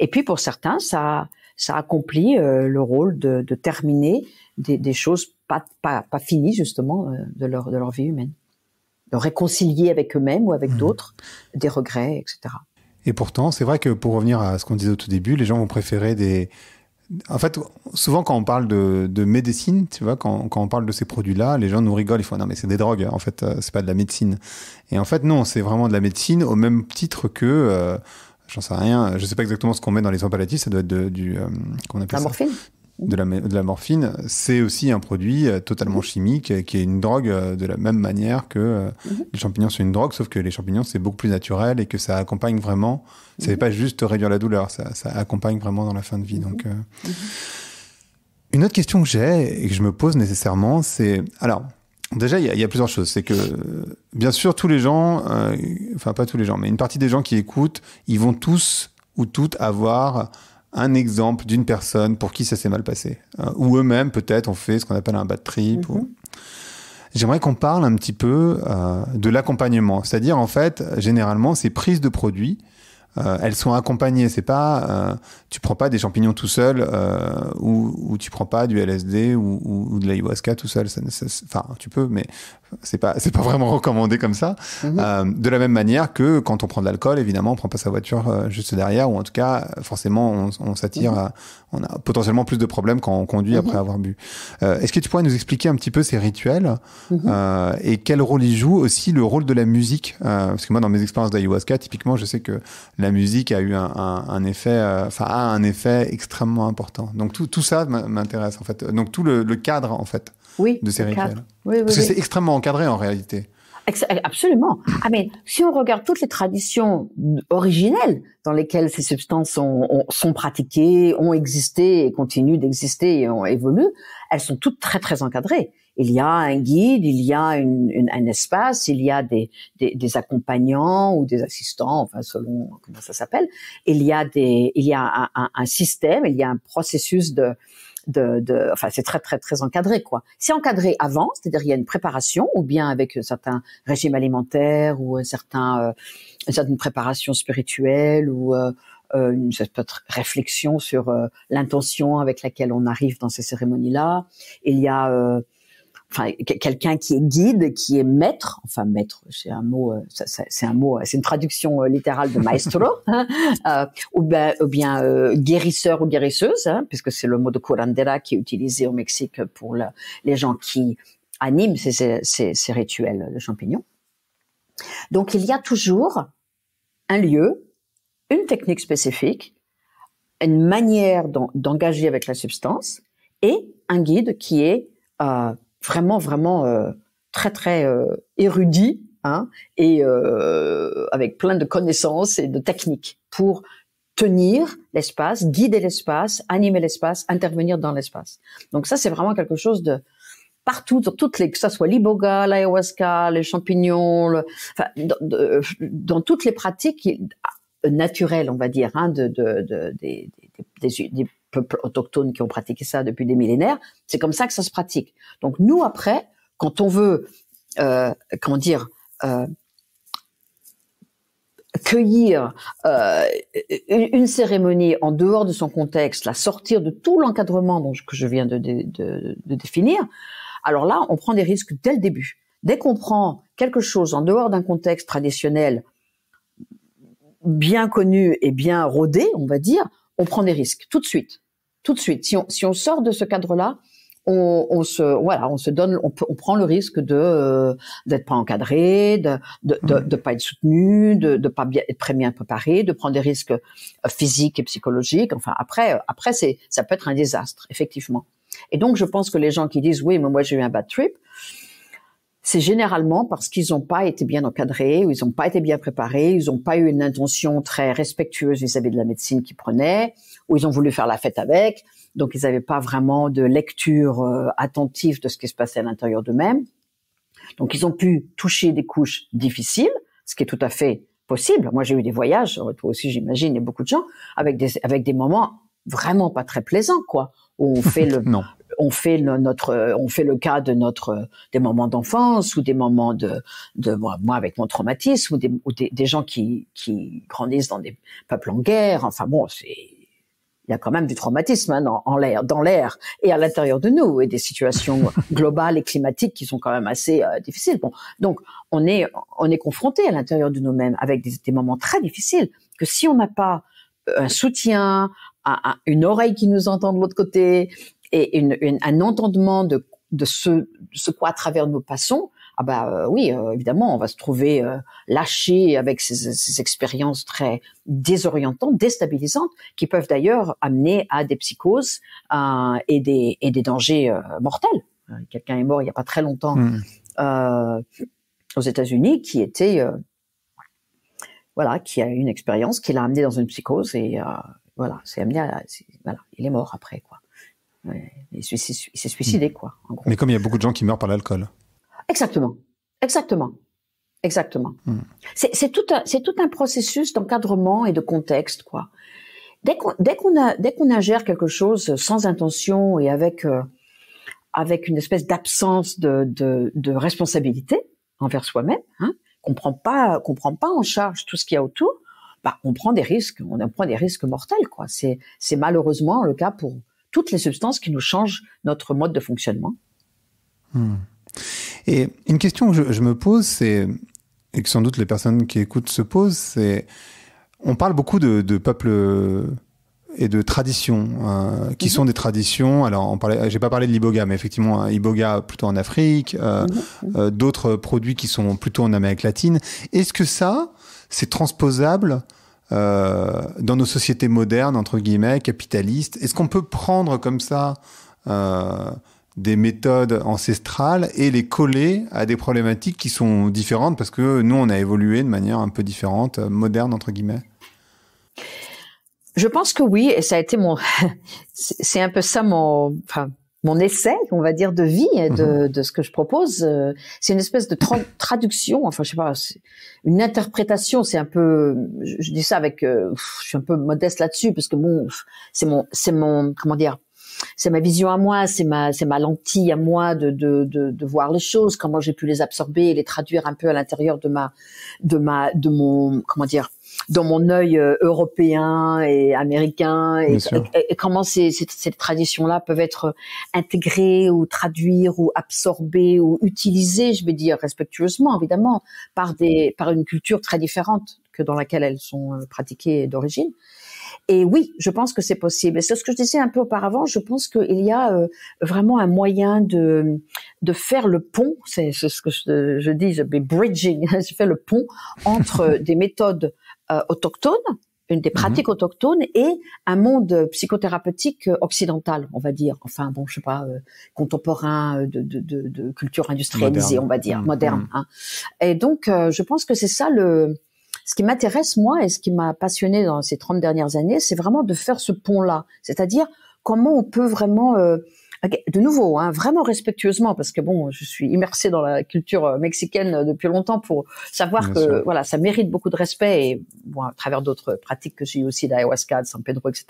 Et puis pour certains, ça, ça accomplit euh, le rôle de, de terminer des, des choses pas, fini justement euh, de leur, de leur vie humaine. De réconcilier avec eux-mêmes ou avec mmh. d'autres des regrets, etc. Et pourtant, c'est vrai que pour revenir à ce qu'on disait au tout début, les gens vont préférer des... En fait, souvent quand on parle de, de médecine, tu vois, quand, quand, on parle de ces produits-là, les gens nous rigolent, ils font non mais c'est des drogues, en fait, euh, c'est pas de la médecine. Et en fait, non, c'est vraiment de la médecine au même titre que... Je euh, j'en sais rien, je sais pas exactement ce qu'on met dans les soins palliatifs, ça doit être de, du. qu'on appelle la morphine de la, morphine, c'est aussi un produit euh, totalement chimique euh, qui est une drogue euh, de la même manière que mhm. les champignons sont une drogue, sauf que les champignons c'est beaucoup plus naturel et que ça accompagne vraiment. Ça ne mhm. pas juste réduire la douleur, ça, accompagne vraiment dans la fin de vie. Mhm. Donc, une autre question que j'ai et que je me pose nécessairement, c'est alors. Déjà, il y, a plusieurs choses. C'est que, bien sûr, tous les gens, enfin pas tous les gens, mais une partie des gens qui écoutent, ils vont tous ou toutes avoir un exemple d'une personne pour qui ça s'est mal passé. Euh, ou eux-mêmes, peut-être, ont fait ce qu'on appelle un bad trip. ou... Mhm. J'aimerais qu'on parle un petit peu euh, de l'accompagnement. C'est-à-dire, en fait, généralement, ces prises de produits, euh, elles sont accompagnées. C'est pas, tu prends pas des champignons tout seul ou, tu prends pas du LSD ou, ou de l'ayahuasca tout seul. Enfin, tu peux, mais c'est pas c'est pas vraiment recommandé comme ça. Mhm. Euh, de la même manière que quand on prend de l'alcool, évidemment, on prend pas sa voiture euh, juste derrière, ou en tout cas, forcément, on, s'attire, mhm. on a potentiellement plus de problèmes quand on conduit après mhm. avoir bu. Euh, est-ce que tu pourrais nous expliquer un petit peu ces rituels et quel rôle ils jouent aussi le rôle de la musique Parce que moi, dans mes expériences d'ayahuasca, typiquement, je sais que la musique a eu un, effet, enfin, a un effet extrêmement important. Donc tout tout ça m'intéresse en fait. Donc tout le cadre en fait oui, de Oui, oui, Parce que c'est extrêmement encadré en réalité. Absolument. Ah, mais si on regarde toutes les traditions originelles dans lesquelles ces substances sont pratiquées, ont existé et continuent d'exister et ont évolué, elles sont toutes très très encadrées. Il y a un guide, il y a un espace, il y a des, accompagnants ou des assistants, enfin selon comment ça s'appelle. Il y a des, il y a un système, il y a un processus de de, de enfin c'est très très très encadré quoi. C'est encadré avant, c'est-à-dire il y a une préparation ou bien avec certains régimes alimentaires, ou un certain euh, une certaine préparation spirituelle ou euh, euh, une certaine réflexion sur euh, l'intention avec laquelle on arrive dans ces cérémonies-là. Il y a enfin quelqu'un qui est guide, qui est maître, enfin maître, c'est un mot, euh, c'est un mot, euh, c'est une traduction euh, littérale de maestro, *laughs* hein, euh, ou bien, ou bien guérisseur ou guérisseuse, hein, puisque c'est le mot de curandera qui est utilisé au Mexique pour les gens qui animent ces, rituels de champignons. Donc il y a toujours un lieu, une technique spécifique, une manière d'engager avec la substance et un guide qui est euh, vraiment, vraiment euh, très, très euh, érudit hein, et euh, avec plein de connaissances et de techniques pour tenir l'espace, guider l'espace, animer l'espace, intervenir dans l'espace. Donc ça, c'est vraiment quelque chose de partout, dans toutes les, que ça soit l'iboga, l'ayahuasca, les champignons, enfin, dans, toutes les pratiques naturelles, on va dire, hein, de, de, de des, des peuples autochtones qui ont pratiqué ça depuis des millénaires. C'est comme ça que ça se pratique. Donc nous après, quand on veut, euh, comment dire, euh, cueillir euh, une, cérémonie en dehors de son contexte, la sortir de tout l'encadrement que je viens de, définir, alors là, on prend des risques dès le début. Dès qu'on prend quelque chose en dehors d'un contexte traditionnel bien connu et bien rodé, on va dire, on prend des risques tout de suite, tout de suite. Si on, si on sort de ce cadre-là, on, se voilà, on se donne, on, prend le risque de euh, d'être pas encadré, de de, pas être soutenu, de de pas bien être très bien préparé, de prendre des risques euh, physiques et psychologiques. Enfin après euh, après c'est ça peut être un désastre effectivement. Et donc je pense que les gens qui disent oui mais moi j'ai eu un bad trip, c'est généralement parce qu'ils n'ont pas été bien encadrés, ou ils n'ont pas été bien préparés, ils n'ont pas eu une intention très respectueuse vis-à-vis de la médecine qu'ils prenaient, ou ils ont voulu faire la fête avec, donc ils n'avaient pas vraiment de lecture euh, attentive de ce qui se passait à l'intérieur d'eux-mêmes. Donc ils ont pu toucher des couches difficiles, ce qui est tout à fait possible. Moi j'ai eu des voyages, euh, toi aussi j'imagine, et beaucoup de gens, avec des, avec des moments vraiment pas très plaisants, quoi où on fait le, *laughs* non on fait le, notre, euh, on fait le cas de notre euh, des moments d'enfance ou des moments de, moi, avec mon traumatisme ou des, gens qui, grandissent dans des peuples en guerre. Enfin bon, c'est il y a quand même du traumatisme hein, en, l'air, dans l'air et à l'intérieur de nous, et des situations *laughs* globales et climatiques qui sont quand même assez euh, difficiles. Bon, donc on est on est confronté à l'intérieur de nous-mêmes avec des, moments très difficiles que si on n'a pas un soutien, à une oreille qui nous entend de l'autre côté, et une, un entendement de, de ce, ce quoi à travers nous passons, ah bah euh, oui, euh, évidemment, on va se trouver euh, lâché avec ces, ces, expériences très désorientantes, déstabilisantes, qui peuvent d'ailleurs amener à des psychoses et, des, et des dangers mortels. Quelqu'un est mort il n'y a pas très longtemps hmm. aux États-Unis qui était voilà, qui a eu une expérience qui l'a amené dans une psychose et voilà, c'est amené voilà, il est mort après quoi il s'est hmm. suicidé, quoi. Mais comme il y a beaucoup de gens qui meurent par l'alcool. Exactement. Exactement. Exactement. Hmm. C'est tout, un processus d'encadrement et de contexte, quoi. Dès qu'on ingère quelque chose sans intention et avec, euh, une espèce d'absence de, responsabilité envers soi-même, hein, qu'on prend pas prend pas en charge tout ce qu'il y a autour, bah, on prend des risques, on prend des risques mortels, quoi. C'est malheureusement le cas pour toutes les substances qui nous changent notre mode de fonctionnement. Hmm. Et une question que je, me pose, c'est, et que sans doute les personnes qui écoutent se posent, c'est, on parle beaucoup de, peuples euh, et de traditions, euh, qui mhm. sont des traditions. Alors, on parlait, j'ai pas parlé de l'iboga, mais effectivement, iboga plutôt en Afrique, euh, mhm. d'autres produits qui sont plutôt en Amérique latine. Est-ce que ça, c'est transposable euh, dans nos sociétés modernes, entre guillemets, capitalistes Est-ce qu'on peut prendre comme ça euh, des méthodes ancestrales et les coller à des problématiques qui sont différentes parce que nous, on a évolué de manière un peu différente, euh, moderne, entre guillemets je pense que oui, et ça a été mon, *laughs* c'est un peu ça mon, enfin, mon essai, on va dire, de vie et de, mhm. ce que je propose. Euh, c'est une espèce de traduction, enfin, je sais pas, une interprétation. C'est un peu, je, dis ça avec, euh, je suis un peu modeste là-dessus parce que bon, c'est mon, c'est mon, comment dire, c'est ma vision à moi, c'est ma, c'est ma lentille à moi de, de, de, de voir les choses, comment j'ai pu les absorber et les traduire un peu à l'intérieur de ma, de ma, de mon, comment dire, dans mon œil euh, européen et américain et, comment ces, ces, ces traditions-là peuvent être intégrées ou traduites ou absorbées ou utilisées, je vais dire respectueusement évidemment, par des par une culture très différente que dans laquelle elles sont euh, pratiquées d'origine. Et oui, je pense que c'est possible. Et c'est ce que je disais un peu auparavant. Je pense qu'il y a euh, vraiment un moyen de de faire le pont. C'est ce que je, je dis, bridging. *laughs* je fais le pont entre *laughs* des méthodes euh, autochtone, une des mhm. pratiques autochtones et un monde psychothérapeutique euh, occidental, on va dire. Enfin bon, je sais pas, euh, contemporain de, de, culture industrialisée, on va dire, mhm. moderne. Hein. Et donc, je pense que c'est ça le. Ce qui m'intéresse moi et ce qui m'a passionné dans ces 30 dernières années, c'est vraiment de faire ce pont-là, c'est-à-dire comment on peut vraiment de nouveau, hein, vraiment respectueusement, parce que bon, je suis immersée dans la culture euh, mexicaine euh, depuis longtemps pour savoir que voilà, ça mérite beaucoup de respect et bon, à travers d'autres pratiques que j'ai aussi d'ayahuasca, de San Pedro, etc.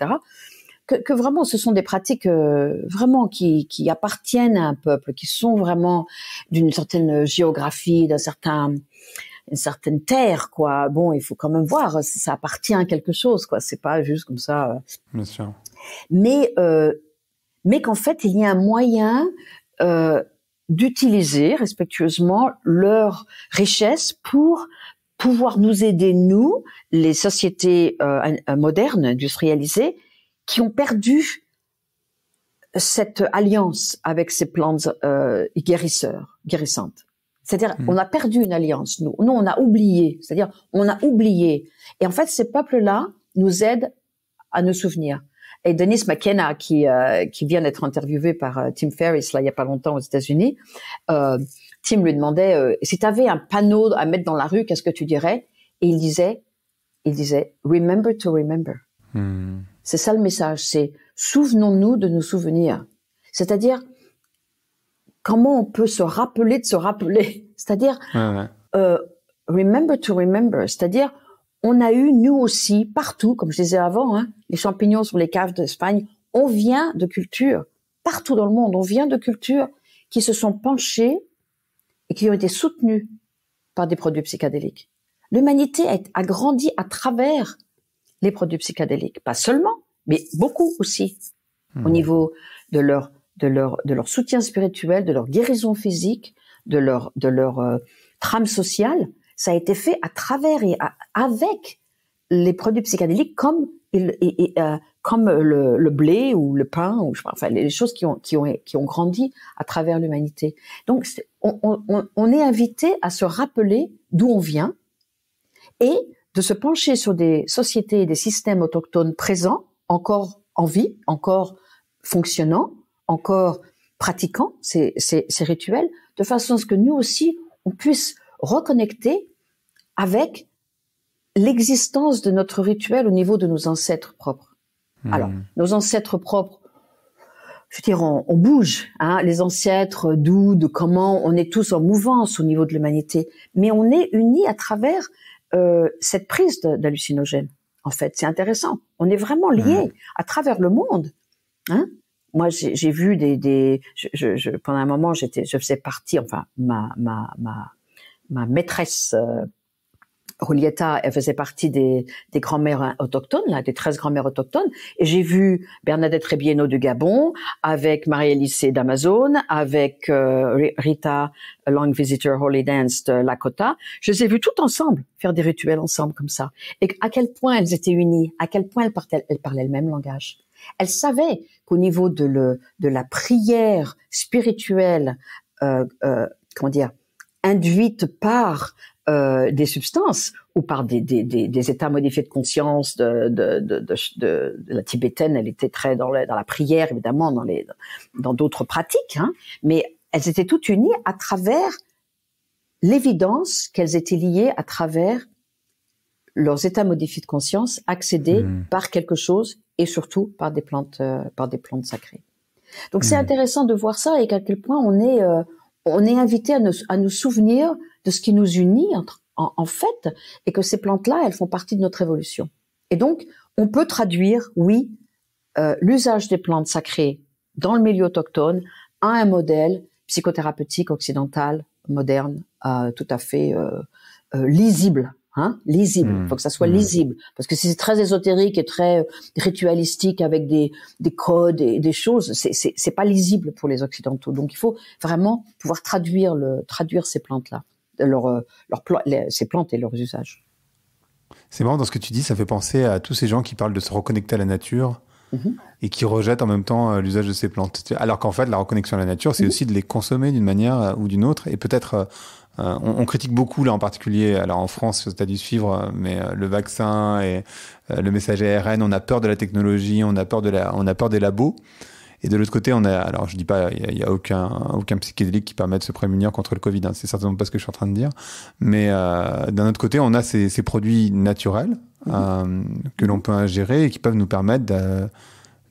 Que, vraiment ce sont des pratiques euh, vraiment qui, qui, appartiennent à un peuple, qui sont vraiment d'une certaine géographie, d'un certain une certaine terre quoi bon il faut quand même voir ça appartient à quelque chose quoi c'est pas juste comme ça Bien sûr. mais mais qu'en fait, il y a un moyen euh, d'utiliser respectueusement leur richesse pour pouvoir nous aider, nous, les sociétés euh, euh, modernes, industrialisées, qui ont perdu cette alliance avec ces plantes euh, guérisseurs, guérissantes. C'est-à-dire, hmm. on a perdu une alliance, nous. Nous, on a oublié. C'est-à-dire, on a oublié. Et en fait, ces peuples-là nous aident à nous souvenir. Et Denise McKenna, qui, euh, qui vient d'être interviewée par euh, Tim Ferriss, là, il n'y a pas longtemps aux États-Unis, euh, Tim lui demandait euh, si tu avais un panneau à mettre dans la rue, qu'est-ce que tu dirais Et il disait, il disait, Remember to remember. Hmm. C'est ça le message, c'est souvenons-nous de nos souvenirs. C'est-à-dire, comment on peut se rappeler de se rappeler *laughs* C'est-à-dire, remember to remember. C'est-à-dire, on a eu, nous aussi, partout, comme je disais avant, hein, les champignons sur les caves d'Espagne, on vient de cultures, partout dans le monde, on vient de cultures qui se sont penchées et qui ont été soutenues par des produits psychédéliques. L'humanité a grandi à travers les produits psychédéliques, pas seulement, mais beaucoup aussi, au hmm. niveau de leur, soutien spirituel, de leur guérison physique, de leur, euh, trame sociale ça a été fait à travers et avec les produits psychédéliques comme euh, comme le, blé ou le pain ou je, enfin les choses qui ont qui ont qui ont grandi à travers l'humanité. Donc on, on, est invité à se rappeler d'où on vient et de se pencher sur des sociétés et des systèmes autochtones présents, encore en vie, encore fonctionnant, encore pratiquant ces, ces rituels, de façon à ce que nous aussi on puisse reconnecter avec l'existence de notre rituel au niveau de nos ancêtres propres. Hmm. Alors, nos ancêtres propres, je veux dire, on, bouge, hein, les ancêtres, d'où, de comment, on est tous en mouvance au niveau de l'humanité, mais on est unis à travers euh, cette prise d'hallucinogène. En fait, c'est intéressant. On est vraiment hmm. liés à travers le monde. Hein moi j'ai vu des, des je, je, pendant un moment j'étais je faisais partie enfin ma ma ma ma maîtresse euh, Julieta, elle faisait partie des, grands-mères autochtones, là, des 13 grands-mères autochtones. Et j'ai vu Bernadette Rebieno du Gabon, avec Marie-Élysée d'Amazon, avec euh, Rita Long Visitor Holy Dance de Lakota. Je les ai vues toutes ensemble, faire des rituels ensemble comme ça. Et à quel point elles étaient unies, à quel point elles, parlaient, elles parlaient le même langage. Elles savaient qu'au niveau de, de la prière spirituelle, euh, euh, comment dire, induite par euh, des substances ou par des, des, des, des, états modifiés de conscience de, de, de, de, la tibétaine, elle était très dans, la, dans la prière évidemment, dans les dans d'autres pratiques, hein, mais elles étaient toutes unies à travers l'évidence qu'elles étaient liées à travers leurs états modifiés de conscience accédés mmh. par quelque chose et surtout par des plantes euh, par des plantes sacrées. Donc c'est mmh. intéressant de voir ça et à quel point on est euh, on est invité à, nous, souvenir de ce qui nous unit en, fait, et que ces plantes-là, elles font partie de notre évolution. Et donc, on peut traduire, oui, euh, l'usage des plantes sacrées dans le milieu autochtone à un modèle psychothérapeutique occidental, moderne, euh, tout à fait euh, lisible Hein, lisible. Il hmm. faut que ça soit hmm. lisible, parce que si c'est très ésotérique et très euh, ritualistique avec des, codes et des choses, c'est, c'est, pas lisible pour les occidentaux. Donc il faut vraiment pouvoir traduire le traduire ces plantes là, euh, leur, euh, leur ces plantes et leurs usages. C'est marrant dans ce que tu dis, ça fait penser à tous ces gens qui parlent de se reconnecter à la nature. Mm-hmm. Et qui rejettent en même temps l'usage de ces plantes. Alors qu'en fait, la reconnexion à la nature, c'est mm-hmm. aussi de les consommer d'une manière ou d'une autre, et peut-être euh, on, critique beaucoup là en particulier, alors en France, c'est à dû suivre, mais euh, le vaccin et euh, le message ARN, on a peur de la technologie, on a peur de on a peur des labos. Et de l'autre côté, on a, alors je dis pas, il n'y a, aucun, aucun psychédélique qui permet de se prémunir contre le Covid. Hein, c'est certainement pas ce que je suis en train de dire. Mais d'un autre côté, on a ces, produits naturels mm-hmm. que l'on peut ingérer et qui peuvent nous permettre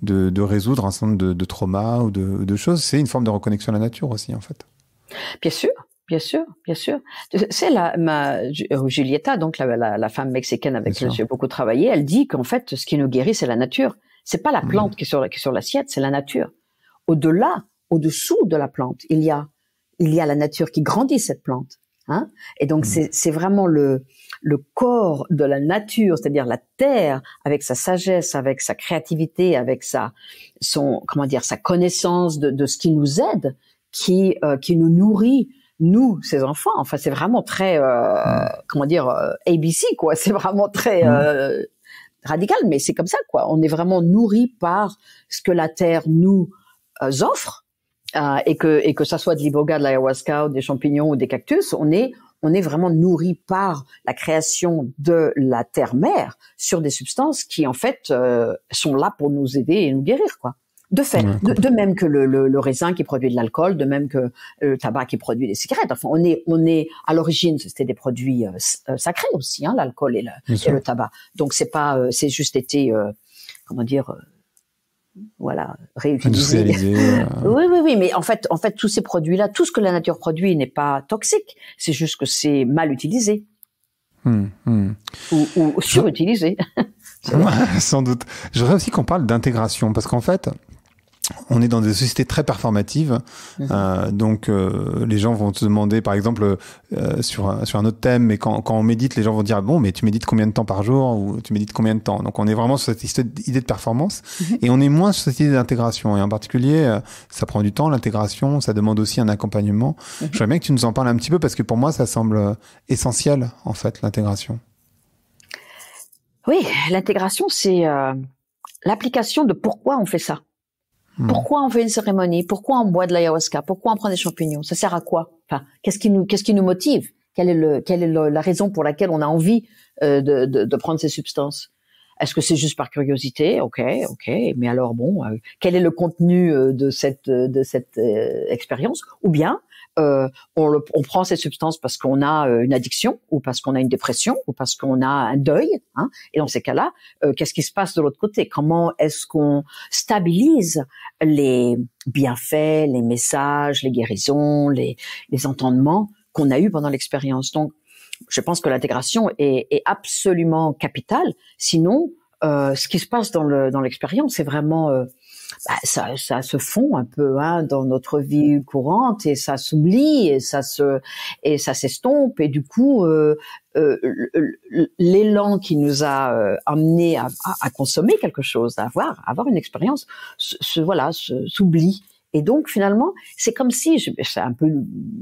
de, résoudre un certain nombre de, traumas ou de choses. C'est une forme de reconnexion à la nature aussi, en fait. Bien sûr, Bien sûr, bien sûr. C'est la ma euh, Julieta, donc la, femme mexicaine avec qui j'ai beaucoup travaillé, elle dit qu'en fait, ce qui nous guérit, c'est la nature. C'est pas la plante qui est sur, sur l'assiette, c'est la nature. Au-delà, au-dessous de la plante, il y a il y a la nature qui grandit cette plante. Hein. et donc mm. c'est vraiment le le corps de la nature, c'est-à-dire la terre, avec sa sagesse, avec sa créativité, avec sa son comment dire sa connaissance de, ce qui nous aide, qui euh, qui nous nourrit nous, ces enfants. Enfin, c'est vraiment très, euh, mmh. comment dire, euh, ABC, quoi. *laughs* C'est vraiment très mmh. euh, radical, mais c'est comme ça, quoi. On est vraiment nourri par ce que la terre nous offre, et que et que ça soit de l'iboga, de l'ayahuasca, ou des champignons ou des cactus, on est on est vraiment nourri par la création de la terre mère sur des substances qui en fait sont là pour nous aider et nous guérir, quoi. De fait, de, même que le, raisin qui produit de l'alcool, de même que le tabac qui produit des cigarettes. Enfin, on est, on est à l'origine, c'était des produits euh, euh, sacrés aussi, hein, l'alcool et, le tabac. Donc c'est pas, euh, c'est juste été, comment dire, voilà, réutilisé. *laughs* oui, oui, oui, mais en fait, en fait, tous ces produits-là, tout ce que la nature produit n'est pas toxique. C'est juste que c'est mal utilisé. Hmm, hmm. Ou, surutilisé. *laughs* sans doute. J'aimerais aussi qu'on parle d'intégration, parce qu'en fait, on est dans des sociétés très performatives, mhm. euh, donc euh, les gens vont te demander, par exemple, euh, sur, un, sur un autre thème, et quand, quand on médite, les gens vont dire, bon, mais tu médites combien de temps par jour ou tu médites combien de temps Donc on est vraiment sur cette idée de performance mhm. et on est moins sur cette idée d'intégration. Et en particulier, ça prend du temps, l'intégration, ça demande aussi un accompagnement. je mhm. J'aimerais bien que tu nous en parles un petit peu parce que pour moi, ça semble essentiel, en fait, l'intégration. Oui, l'intégration, c'est l'application de pourquoi on fait ça. Mm. Pourquoi on fait une cérémonie Pourquoi on boit de l'ayahuasca Pourquoi on prend des champignons Ça sert à quoi Enfin, qu'est-ce qui nous, motive Quelle est, la raison pour laquelle on a envie euh, de, prendre ces substances Est-ce que c'est juste par curiosité Ok, ok. Mais alors bon, euh, quel est le contenu euh, de cette, de cette expérience Ou bien euh, on, le, on, prend cette substance parce qu'on a euh, une addiction ou parce qu'on a une dépression ou parce qu'on a un deuil. Hein. et dans ces cas-là, euh, qu'est-ce qui se passe de l'autre côté Comment est-ce qu'on stabilise les bienfaits, les messages, les guérisons, les, entendements qu'on a eu pendant l'expérience Donc, je pense que l'intégration est, absolument capitale. Sinon, ce qui se passe dans l'expérience, le, c'est vraiment bah, ça, ça se fond un peu hein, dans notre vie courante et ça s'oublie et ça se et ça s'estompe et du coup euh, euh l'élan qui nous a euh, amené à, à, consommer quelque chose, à avoir, avoir une expérience, se, voilà, s'oublie. Et donc finalement, c'est comme si, c'est un peu,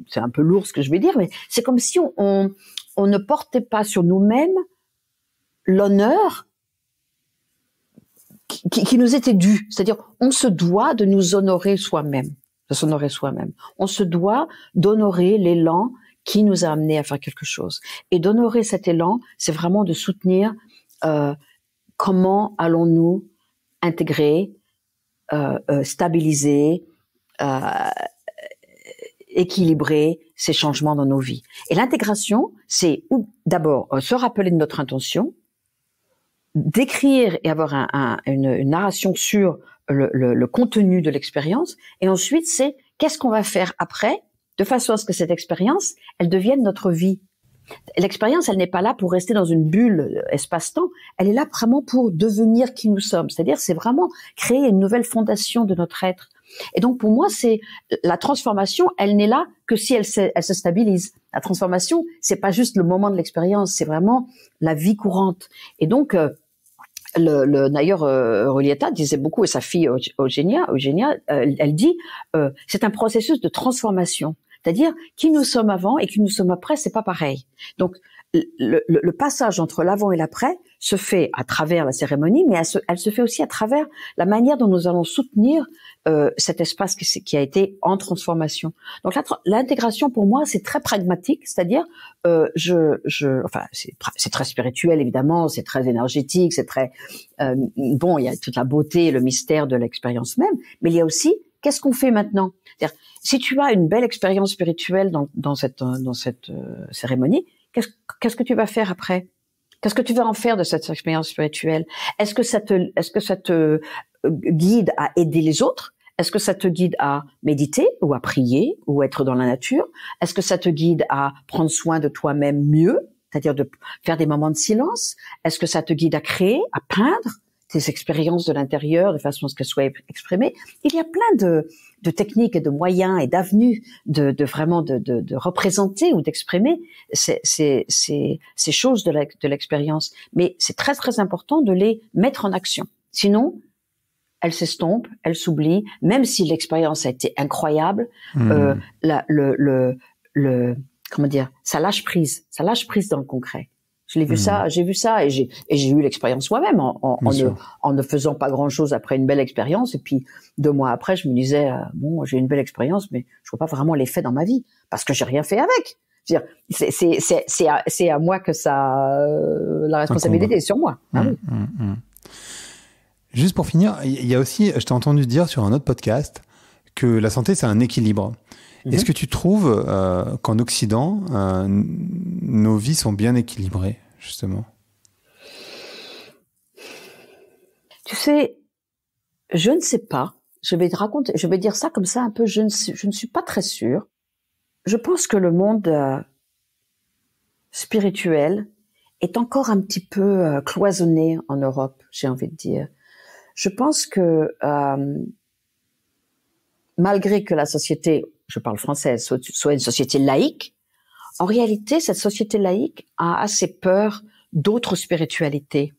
c'est un peu lourd ce que je vais dire, mais c'est comme si on, on ne portait pas sur nous-mêmes l'honneur qui, nous était dû. C'est-à-dire, on se doit de nous honorer soi-même, de s'honorer soi-même. On se doit d'honorer l'élan qui nous a amené à faire quelque chose. Et d'honorer cet élan, c'est vraiment de soutenir euh, comment allons-nous intégrer, euh, euh, stabiliser, équilibrer ces changements dans nos vies. Et l'intégration, c'est d'abord se rappeler de notre intention, décrire et avoir une, narration sur le, contenu de l'expérience. Et ensuite, c'est qu'est-ce qu'on va faire après, de façon à ce que cette expérience, elle devienne notre vie. L'expérience, elle n'est pas là pour rester dans une bulle euh, espace-temps, elle est là vraiment pour devenir qui nous sommes. C'est-à-dire, c'est vraiment créer une nouvelle fondation de notre être. Et donc, pour moi, c'est euh, la transformation, elle n'est là que si elle se, stabilise. La transformation, c'est pas juste le moment de l'expérience, c'est vraiment la vie courante. Et donc, euh, le, le d'ailleurs, disait beaucoup, et sa fille Eugenia, Eugenia elle, dit, euh, c'est un processus de transformation. C'est-à-dire, qui nous sommes avant et qui nous sommes après, c'est pas pareil. Donc, le passage entre l'avant et l'après, se fait à travers la cérémonie, mais elle se, fait aussi à travers la manière dont nous allons soutenir euh, cet espace qui, qui, a été en transformation. Donc l'intégration pour moi c'est très pragmatique, c'est-à-dire euh, je, je, enfin c'est très spirituel évidemment, c'est très énergétique, c'est très euh, bon, il y a toute la beauté, et le mystère de l'expérience même, mais il y a aussi qu'est-ce qu'on fait maintenant C'est-à-dire, Si tu as une belle expérience spirituelle dans, dans cette, dans cette euh, cérémonie, qu'est-ce -ce que tu vas faire après Qu'est-ce que tu vas en faire de cette expérience spirituelle Est-ce que ça te, est-ce que ça te euh, guide à aider les autres Est-ce que ça te guide à méditer ou à prier ou être dans la nature Est-ce que ça te guide à prendre soin de toi-même mieux, c'est-à-dire de faire des moments de silence Est-ce que ça te guide à créer, à peindre tes expériences de l'intérieur de façon à ce qu'elles soient exprimées. Il y a plein de, techniques et de moyens et d'avenues de, vraiment de, représenter ou d'exprimer ces, choses de l'expérience. Mais c'est très très important de les mettre en action. Sinon, elles s'estompent, elles s'oublient, même si l'expérience a été incroyable, mmh. euh, le, le, comment dire, ça lâche prise, ça lâche prise dans le concret. Je l'ai vu mmh. ça, j'ai vu ça et j'ai eu l'expérience moi-même en, ne, faisant pas grand-chose après une belle expérience. Et puis deux mois après, je me disais euh, bon, j'ai une belle expérience, mais je vois pas vraiment l'effet dans ma vie parce que j'ai rien fait avec. C'est c'est à, moi que ça euh, la responsabilité est sur moi. Ah mmh, mmh, Juste pour finir, il y a aussi, je t'ai entendu dire sur un autre podcast que la santé c'est un équilibre. Est-ce mhm. que tu trouves euh, qu'en Occident, euh, nos vies sont bien équilibrées, justement Tu sais, je ne sais pas. Je vais te raconter, je vais dire ça comme ça un peu. Je ne, je ne suis pas très sûr. Je pense que le monde euh, spirituel est encore un petit peu cloisonné en Europe, j'ai envie de dire. Je pense que malgré que la société je parle français, soit, une société laïque, en réalité, cette société laïque a assez peur d'autres spiritualités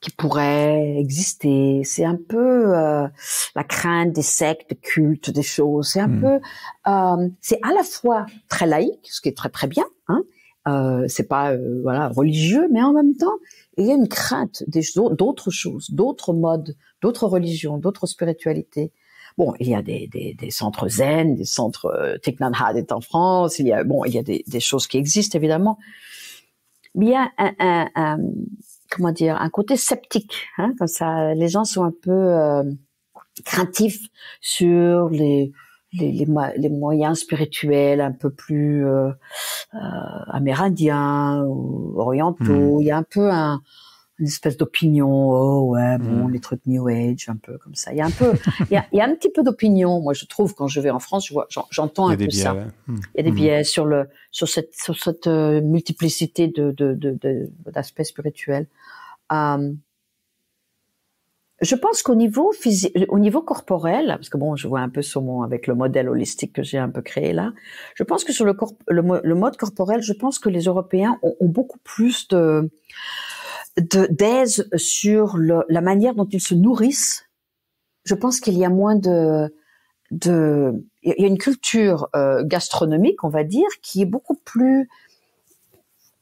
qui pourraient exister. C'est un peu euh, la crainte des sectes, des cultes, des choses. C'est un hmm. peu, euh, c'est à la fois très laïque, ce qui est très très bien. Hein. Euh, c'est pas voilà religieux, mais en même temps, il y a une crainte des d'autres choses, d'autres modes, d'autres religions, d'autres spiritualités. Bon, il y a des, des, centres zen, des centres euh, Teknanhad est en France. Il y a bon, il y a des, des choses qui existent évidemment. Mais il y a un, comment dire un côté sceptique, hein, comme ça. Les gens sont un peu euh, craintifs sur les les, les, moyens spirituels un peu plus euh, euh amérindiens ou orientaux. Hmm. Il y a un peu un, une espèce d'opinion, oh ouais, bon, mm. les trucs New Age, un peu comme ça. Il y a un peu, il, y a, un petit peu d'opinion. Moi, je trouve quand je vais en France, je vois, j'entends un peu ça. Il y a des mm. biais sur le, sur cette, sur cette euh, multiplicité de, de, de, d'aspects spirituels. Hum, je pense qu'au niveau physique, au niveau corporel, parce que bon, je vois un peu saumon avec le modèle holistique que j'ai un peu créé là, je pense que sur le, corp, le, mode corporel, je pense que les Européens ont, ont beaucoup plus de, d'aise sur la manière dont ils se nourrissent, je pense qu'il y a moins de, de, il y a une culture euh, gastronomique, on va dire, qui est beaucoup plus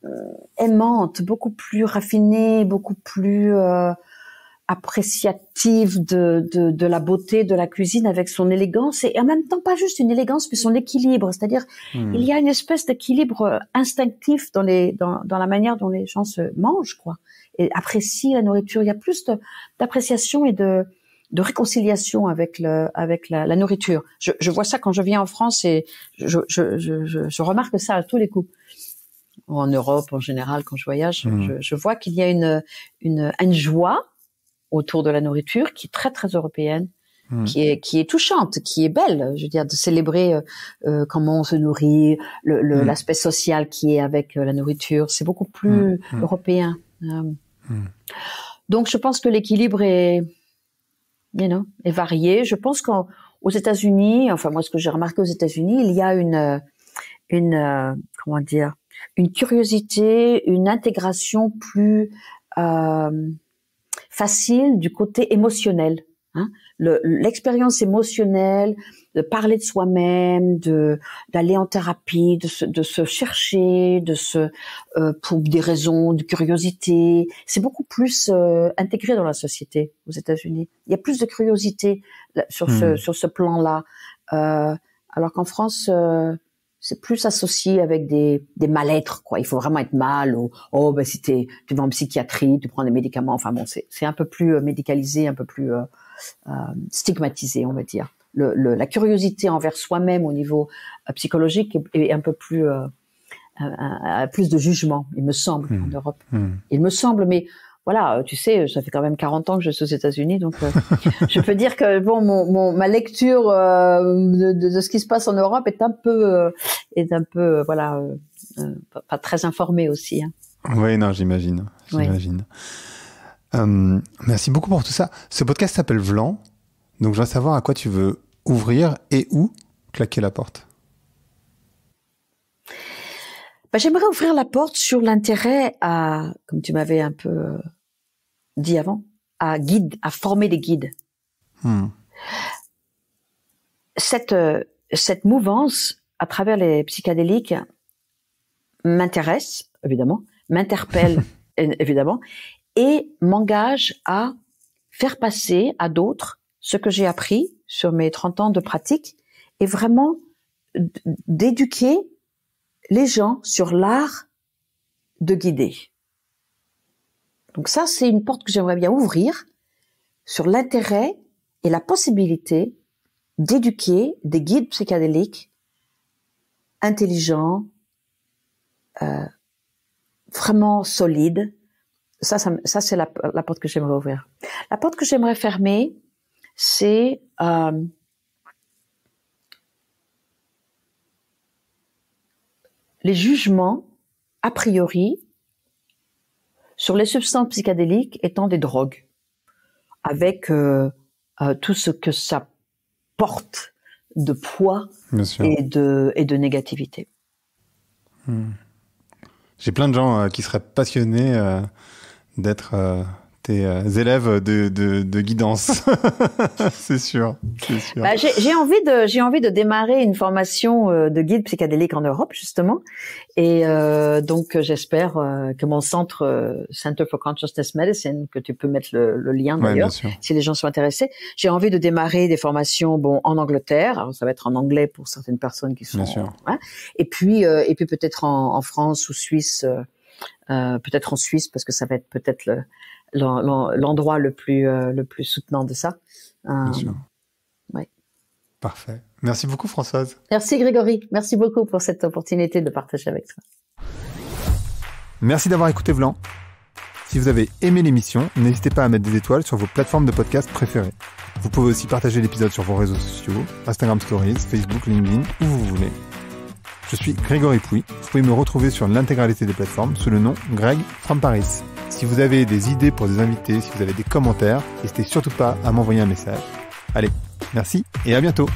euh, aimante, beaucoup plus raffinée, beaucoup plus euh, appréciative de, de, de, la beauté de la cuisine avec son élégance et en même temps pas juste une élégance mais son équilibre c'est-à-dire hmm. il y a une espèce d'équilibre euh, instinctif dans les dans, dans, la manière dont les gens se mangent quoi et apprécient la nourriture il y a plus d'appréciation et de de réconciliation avec le avec la, nourriture je, je, vois ça quand je viens en France et je, je, je, je remarque ça à tous les coups en Europe en général quand je voyage hmm. je, vois qu'il y a une une, une joie autour de la nourriture qui est très très européenne, hmm. qui est qui est touchante, qui est belle. Je veux dire de célébrer euh, euh, comment on se nourrit, l'aspect le, hmm. l'aspect social qui est avec euh, la nourriture, c'est beaucoup plus hmm. européen. Donc je pense que l'équilibre est, you know, est varié. Je pense qu'aux États-Unis, enfin moi ce que j'ai remarqué aux États-Unis, il y a une une comment dire une curiosité, une intégration plus facile du côté émotionnel. Hein. L'expérience émotionnelle, de parler de soi-même, de d'aller en thérapie, de se, de se chercher, de se euh, pour des raisons de curiosité, c'est beaucoup plus euh, intégré dans la société aux États-Unis. Il y a plus de curiosité sur ce hmm. sur ce plan-là, euh, alors qu'en France, c'est plus associé avec des, des mal êtres quoi. Il faut vraiment être mal ou, oh, ben, si tu vas en psychiatrie, tu prends des médicaments. Enfin bon, c'est, un peu plus euh, médicalisé, un peu plus euh, euh stigmatisé, on va dire. Le, la curiosité envers soi-même au niveau euh, psychologique est, un peu plus, plus de jugement, il me semble, en hmm. Europe. Hmm. Il me semble, mais voilà, euh, tu sais, ça fait quand même 40 ans que je suis aux États-Unis, donc euh, *laughs* je peux dire que bon, mon, ma lecture euh, de, ce qui se passe en Europe est un peu est un peu voilà pas, très informée aussi. Hein. Oui, non, j'imagine, j'imagine. Hum, merci beaucoup pour tout ça. Ce podcast s'appelle Vlan, donc je veux savoir à quoi tu veux ouvrir et où claquer la porte. Bah, j'aimerais ouvrir la porte sur l'intérêt à, comme tu m'avais un peu dit avant, à guide, à former des guides. Hmm. Cette, euh, cette mouvance, à travers les psychédéliques, m'intéresse, évidemment, m'interpelle, *laughs* évidemment, et m'engage à faire passer à d'autres ce que j'ai appris sur mes 30 ans de pratique et vraiment d'éduquer les gens sur l'art de guider. Donc ça, c'est une porte que j'aimerais bien ouvrir sur l'intérêt et la possibilité d'éduquer des guides psychédéliques intelligents, euh, vraiment solides. Ça, ça, c'est la, porte que j'aimerais ouvrir. La porte que j'aimerais fermer, c'est euh, les jugements a priori sur les substances psychédéliques étant des drogues, avec euh, euh, tout ce que ça porte de poids et de, et de négativité. Hmm. J'ai plein de gens euh, qui seraient passionnés d'être euh, élèves de, de, de guidance. *laughs* c'est sûr. sûr. Bah, j'ai envie de j'ai envie de démarrer une formation euh, de guide psychédélique en Europe justement, et euh, donc j'espère euh, que mon centre Center for Consciousness Medicine, que tu peux mettre le, lien d'ailleurs, si les gens sont intéressés, j'ai envie de démarrer des formations bon en Angleterre, alors ça va être en anglais pour certaines personnes qui sont, sûr. Hein. et puis et puis peut-être en, en, France ou Suisse. Euh, peut-être en Suisse parce que ça va être peut-être le, l'endroit le plus euh, le plus soutenant de ça. Euh, Parfait. Merci beaucoup Françoise. Merci Grégory. Merci beaucoup pour cette opportunité de partager avec toi. Merci d'avoir écouté Vlan. Si vous avez aimé l'émission, n'hésitez pas à mettre des étoiles sur vos plateformes de podcast préférées. Vous pouvez aussi partager l'épisode sur vos réseaux sociaux, Instagram Stories, Facebook, LinkedIn, où vous voulez. Je suis Grégory Pouy. Vous pouvez me retrouver sur l'intégralité des plateformes sous le nom Greg from Paris. Si vous avez des idées pour des invités, si vous avez des commentaires, n'hésitez surtout pas à m'envoyer un message. Allez, merci et à bientôt